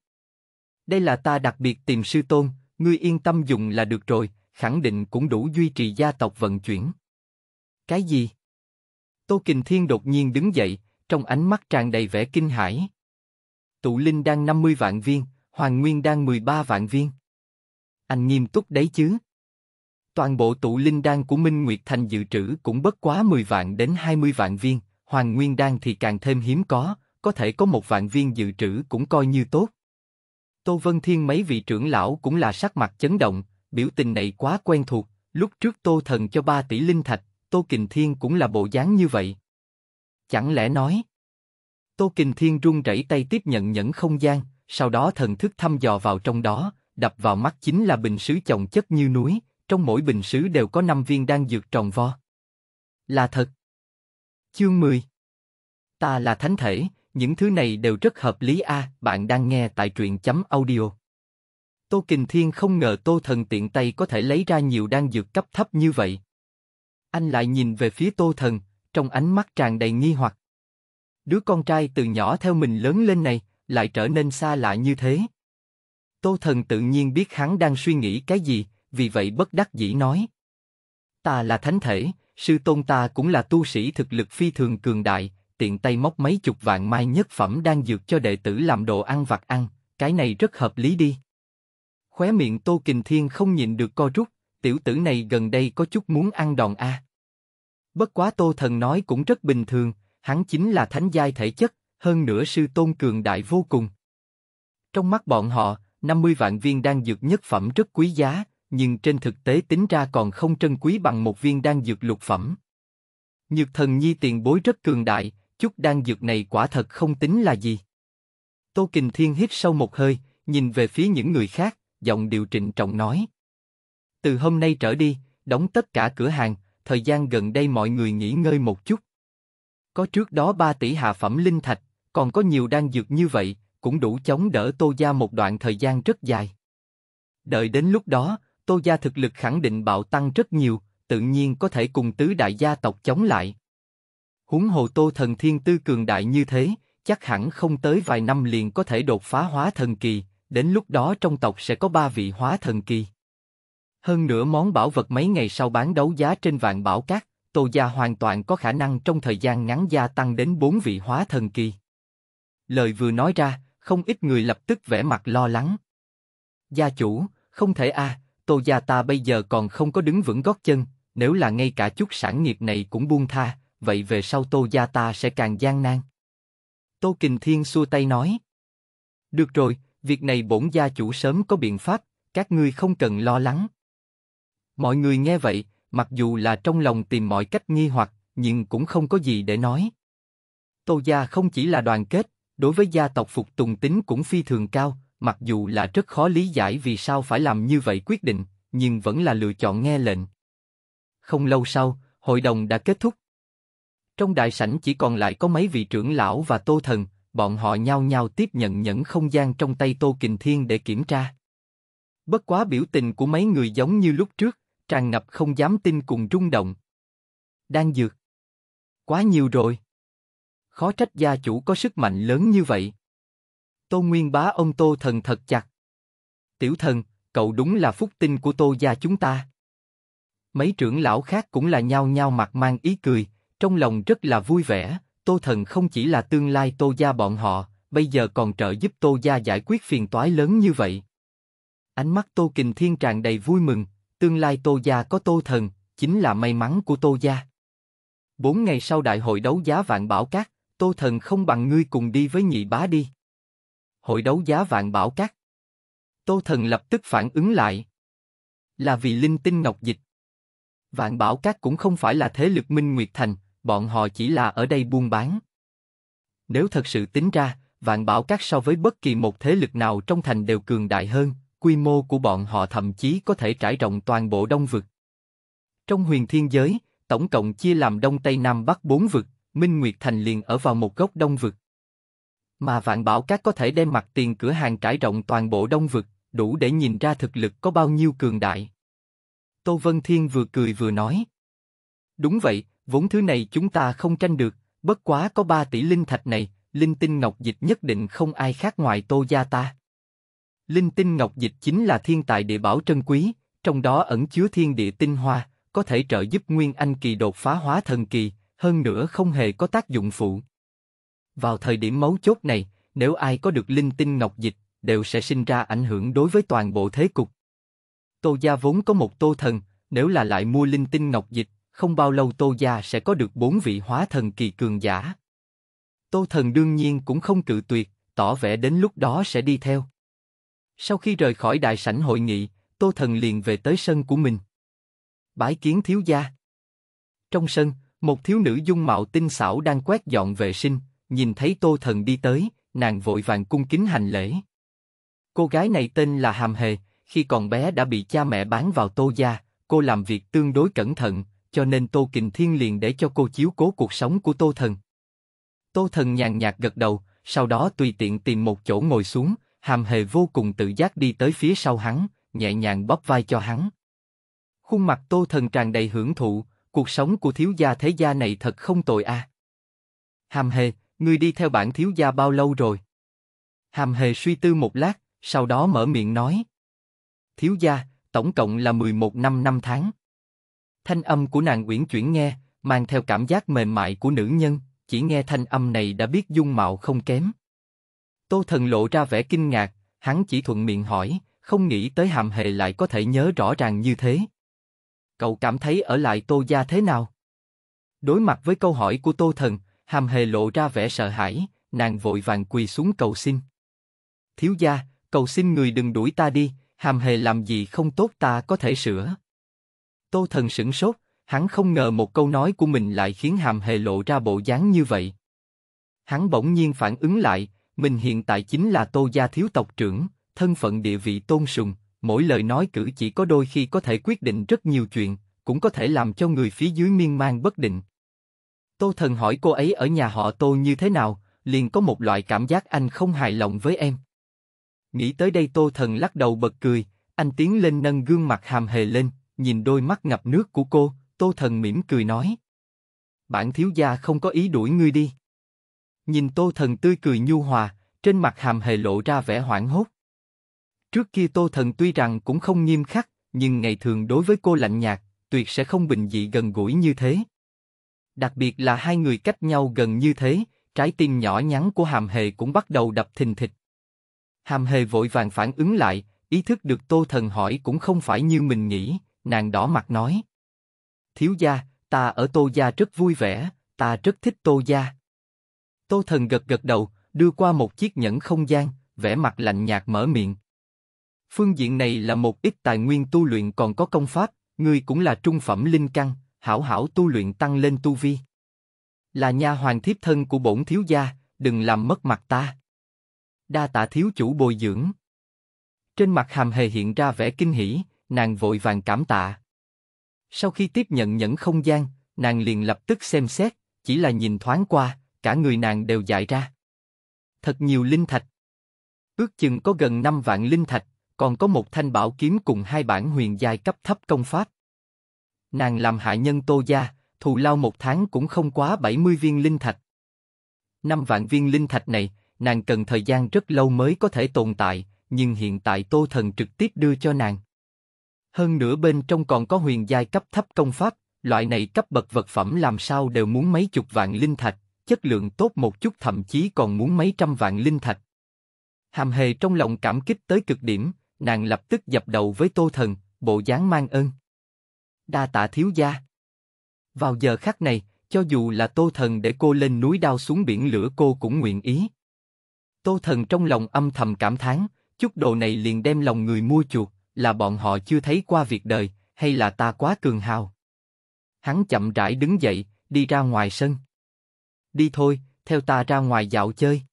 [SPEAKER 1] Đây là ta đặc biệt tìm sư tôn, ngươi yên tâm dùng là được rồi, khẳng định cũng đủ duy trì gia tộc vận chuyển. Cái gì? Tô Kình Thiên đột nhiên đứng dậy, trong ánh mắt tràn đầy vẻ kinh hãi. Tụ linh đang 50 vạn viên, Hoàng Nguyên đang 13 vạn viên. Anh nghiêm túc đấy chứ? Toàn bộ tụ linh đan của Minh Nguyệt Thành dự trữ cũng bất quá 10 vạn đến 20 vạn viên, Hoàng Nguyên đan thì càng thêm hiếm có, có thể có một vạn viên dự trữ cũng coi như tốt. Tô Vân Thiên mấy vị trưởng lão cũng là sắc mặt chấn động, biểu tình này quá quen thuộc, lúc trước Tô Thần cho ba tỷ linh thạch, Tô Kình Thiên cũng là bộ dáng như vậy. Chẳng lẽ nói... Tô Kình Thiên run rẩy tay tiếp nhận nhẫn không gian, sau đó thần thức thăm dò vào trong đó, đập vào mắt chính là bình sứ chồng chất như núi, trong mỗi bình sứ đều có năm viên đan dược tròn vo. Là thật. Chương 10 Ta là thánh thể, những thứ này đều rất hợp lý a, à, bạn đang nghe tại truyện chấm audio. Tô Kình Thiên không ngờ Tô Thần tiện tay có thể lấy ra nhiều đan dược cấp thấp như vậy. Anh lại nhìn về phía Tô Thần, trong ánh mắt tràn đầy nghi hoặc. Đứa con trai từ nhỏ theo mình lớn lên này, lại trở nên xa lạ như thế. Tô Thần tự nhiên biết hắn đang suy nghĩ cái gì, vì vậy bất đắc dĩ nói. Ta là thánh thể, sư tôn ta cũng là tu sĩ thực lực phi thường cường đại, tiện tay móc mấy chục vạn mai nhất phẩm đang dược cho đệ tử làm đồ ăn vặt ăn, cái này rất hợp lý đi. Khóe miệng Tô Kình Thiên không nhịn được co rút, tiểu tử này gần đây có chút muốn ăn đòn a. Bất quá Tô Thần nói cũng rất bình thường, hắn chính là thánh giai thể chất, hơn nữa sư tôn cường đại vô cùng. Trong mắt bọn họ, 50 vạn viên đan dược nhất phẩm rất quý giá, nhưng trên thực tế tính ra còn không trân quý bằng một viên đan dược lục phẩm. Nhược thần nhi tiền bối rất cường đại, chút đan dược này quả thật không tính là gì. Tô Kình Thiên hít sâu một hơi, nhìn về phía những người khác, giọng điều trịnh trọng nói. Từ hôm nay trở đi, đóng tất cả cửa hàng, thời gian gần đây mọi người nghỉ ngơi một chút. Có trước đó 3 tỷ hạ phẩm linh thạch, còn có nhiều đan dược như vậy, cũng đủ chống đỡ Tô Gia một đoạn thời gian rất dài. Đợi đến lúc đó, Tô Gia thực lực khẳng định bạo tăng rất nhiều, tự nhiên có thể cùng tứ đại gia tộc chống lại. húng hồ Tô Thần Thiên Tư cường đại như thế, chắc hẳn không tới vài năm liền có thể đột phá hóa thần kỳ, đến lúc đó trong tộc sẽ có ba vị hóa thần kỳ. Hơn nữa món bảo vật mấy ngày sau bán đấu giá trên vạn bảo cát, Tô Gia hoàn toàn có khả năng trong thời gian ngắn gia tăng đến bốn vị hóa thần kỳ. Lời vừa nói ra, không ít người lập tức vẻ mặt lo lắng. Gia chủ, không thể a, à, Tô Gia ta bây giờ còn không có đứng vững gót chân, nếu là ngay cả chút sản nghiệp này cũng buông tha, vậy về sau Tô Gia ta sẽ càng gian nan. Tô Kình Thiên xua tay nói. Được rồi, Việc này bổn gia chủ sớm có biện pháp, các ngươi không cần lo lắng. Mọi người nghe vậy, mặc dù là trong lòng tìm mọi cách nghi hoặc, nhưng cũng không có gì để nói. Tô gia không chỉ là đoàn kết, đối với gia tộc phục tùng tính cũng phi thường cao, mặc dù là rất khó lý giải vì sao phải làm như vậy quyết định, nhưng vẫn là lựa chọn nghe lệnh. Không lâu sau, hội đồng đã kết thúc. Trong đại sảnh chỉ còn lại có mấy vị trưởng lão và tô thần, bọn họ nhao nhao tiếp nhận những không gian trong tay Tô Kình Thiên để kiểm tra. Bất quá biểu tình của mấy người giống như lúc trước, tràn ngập không dám tin cùng rung động. Đang dược. Quá nhiều rồi. Khó trách gia chủ có sức mạnh lớn như vậy. Tô Nguyên bá ông Tô thần thật chặt. Tiểu thần, cậu đúng là phúc tinh của Tô gia chúng ta. Mấy trưởng lão khác cũng là nhao nhao mặt mang ý cười, trong lòng rất là vui vẻ, Tô Thần không chỉ là tương lai Tô Gia bọn họ, bây giờ còn trợ giúp Tô Gia giải quyết phiền toái lớn như vậy. Ánh mắt Tô Kình Thiên tràn đầy vui mừng, tương lai Tô Gia có Tô Thần, chính là may mắn của Tô Gia. Bốn ngày sau đại hội đấu giá vạn bảo cát, Tô Thần không bằng ngươi cùng đi với nhị bá đi. Hội đấu giá vạn bảo cát. Tô Thần lập tức phản ứng lại. Là vì linh tinh ngọc dịch. Vạn bảo cát cũng không phải là thế lực minh nguyệt thành, bọn họ chỉ là ở đây buôn bán. Nếu thật sự tính ra, vạn bảo các so với bất kỳ một thế lực nào trong thành đều cường đại hơn, quy mô của bọn họ thậm chí có thể trải rộng toàn bộ đông vực. Trong huyền thiên giới, tổng cộng chia làm đông tây nam bắc bốn vực, Minh Nguyệt Thành liền ở vào một góc đông vực. Mà vạn bảo các có thể đem mặt tiền cửa hàng trải rộng toàn bộ đông vực, đủ để nhìn ra thực lực có bao nhiêu cường đại. Tô Vân Thiên vừa cười vừa nói. Đúng vậy, Vốn thứ này chúng ta không tranh được, bất quá có ba tỷ linh thạch này, linh tinh ngọc dịch nhất định không ai khác ngoài tô gia ta. Linh tinh ngọc dịch chính là thiên tài địa bảo trân quý, trong đó ẩn chứa thiên địa tinh hoa, có thể trợ giúp Nguyên Anh kỳ đột phá hóa thần kỳ, hơn nữa không hề có tác dụng phụ. Vào thời điểm mấu chốt này, nếu ai có được linh tinh ngọc dịch, đều sẽ sinh ra ảnh hưởng đối với toàn bộ thế cục. Tô gia vốn có một tô thần, nếu là lại mua linh tinh ngọc dịch, không bao lâu Tô gia sẽ có được bốn vị hóa thần kỳ cường giả. Tô thần đương nhiên cũng không cự tuyệt, tỏ vẻ đến lúc đó sẽ đi theo. Sau khi rời khỏi đại sảnh hội nghị, Tô thần liền về tới sân của mình. Bái kiến thiếu gia. Trong sân, một thiếu nữ dung mạo tinh xảo đang quét dọn vệ sinh, nhìn thấy Tô thần đi tới, nàng vội vàng cung kính hành lễ. Cô gái này tên là Hàm Hề, khi còn bé đã bị cha mẹ bán vào Tô gia, cô làm việc tương đối cẩn thận, cho nên Tô Kình Thiên liền để cho cô chiếu cố cuộc sống của Tô Thần. Tô Thần nhàn nhạt gật đầu, sau đó tùy tiện tìm một chỗ ngồi xuống, hàm hề vô cùng tự giác đi tới phía sau hắn, nhẹ nhàng bóp vai cho hắn. Khuôn mặt Tô Thần tràn đầy hưởng thụ, cuộc sống của thiếu gia thế gia này thật không tồi a. À. Hàm hề, ngươi đi theo bản thiếu gia bao lâu rồi? Hàm hề suy tư một lát, sau đó mở miệng nói. Thiếu gia, tổng cộng là 11 năm năm tháng. Thanh âm của nàng uyển chuyển nghe, mang theo cảm giác mềm mại của nữ nhân, chỉ nghe thanh âm này đã biết dung mạo không kém. Tô Thần lộ ra vẻ kinh ngạc, hắn chỉ thuận miệng hỏi, không nghĩ tới hàm hề lại có thể nhớ rõ ràng như thế. Cậu cảm thấy ở lại Tô Gia thế nào? Đối mặt với câu hỏi của Tô Thần, hàm hề lộ ra vẻ sợ hãi, nàng vội vàng quỳ xuống cầu xin. Thiếu gia, cầu xin người đừng đuổi ta đi, hàm hề làm gì không tốt ta có thể sửa. Tô Thần sửng sốt, hắn không ngờ một câu nói của mình lại khiến Hàm Hề lộ ra bộ dáng như vậy. Hắn bỗng nhiên phản ứng lại, mình hiện tại chính là Tô gia thiếu tộc trưởng, thân phận địa vị tôn sùng, mỗi lời nói cử chỉ có đôi khi có thể quyết định rất nhiều chuyện, cũng có thể làm cho người phía dưới miên man bất định. Tô Thần hỏi cô ấy ở nhà họ Tô như thế nào, liền có một loại cảm giác anh không hài lòng với em. Nghĩ tới đây Tô Thần lắc đầu bật cười, anh tiến lên nâng gương mặt hàm hề lên, nhìn đôi mắt ngập nước của cô, tô thần mỉm cười nói. bạn thiếu gia không có ý đuổi ngươi đi. Nhìn tô thần tươi cười nhu hòa, trên mặt hàm hề lộ ra vẻ hoảng hốt. Trước kia tô thần tuy rằng cũng không nghiêm khắc, nhưng ngày thường đối với cô lạnh nhạt, tuyệt sẽ không bình dị gần gũi như thế. Đặc biệt là hai người cách nhau gần như thế, trái tim nhỏ nhắn của hàm hề cũng bắt đầu đập thình thịch. Hàm hề vội vàng phản ứng lại, ý thức được tô thần hỏi cũng không phải như mình nghĩ, Nàng đỏ mặt nói. Thiếu gia, ta ở Tô Gia rất vui vẻ, ta rất thích Tô Gia. Tô Thần gật gật đầu, đưa qua một chiếc nhẫn không gian, vẻ mặt lạnh nhạt mở miệng. Phương diện này là một ít tài nguyên tu luyện còn có công pháp, ngươi cũng là trung phẩm linh căn, hảo hảo tu luyện tăng lên tu vi. Là nha hoàng thiếp thân của bổn thiếu gia, đừng làm mất mặt ta. Đa tạ thiếu chủ bồi dưỡng. Trên mặt hàm hề hiện ra vẻ kinh hỉ, nàng vội vàng cảm tạ. Sau khi tiếp nhận nhẫn không gian, nàng liền lập tức xem xét, chỉ là nhìn thoáng qua, cả người nàng đều dại ra. Thật nhiều linh thạch. Ước chừng có gần 5 vạn linh thạch, còn có một thanh bảo kiếm cùng hai bản huyền giai cấp thấp công pháp. Nàng làm hạ nhân tô gia, thù lao một tháng cũng không quá 70 viên linh thạch. 5 vạn viên linh thạch này, nàng cần thời gian rất lâu mới có thể tồn tại, nhưng hiện tại tô thần trực tiếp đưa cho nàng. Hơn nữa bên trong còn có huyền giai cấp thấp công pháp, loại này cấp bậc vật phẩm làm sao đều muốn mấy chục vạn linh thạch, chất lượng tốt một chút thậm chí còn muốn mấy trăm vạn linh thạch. Hàm hề trong lòng cảm kích tới cực điểm, nàng lập tức dập đầu với tô thần, bộ dáng mang ơn. Đa tạ thiếu gia. Vào giờ khắc này, cho dù là tô thần để cô lên núi đao xuống biển lửa cô cũng nguyện ý. Tô thần trong lòng âm thầm cảm thán, chút đồ này liền đem lòng người mua chuột là bọn họ chưa thấy qua việc đời, hay là ta quá cường hào? Hắn chậm rãi đứng dậy, đi ra ngoài sân. Đi thôi, theo ta ra ngoài dạo chơi.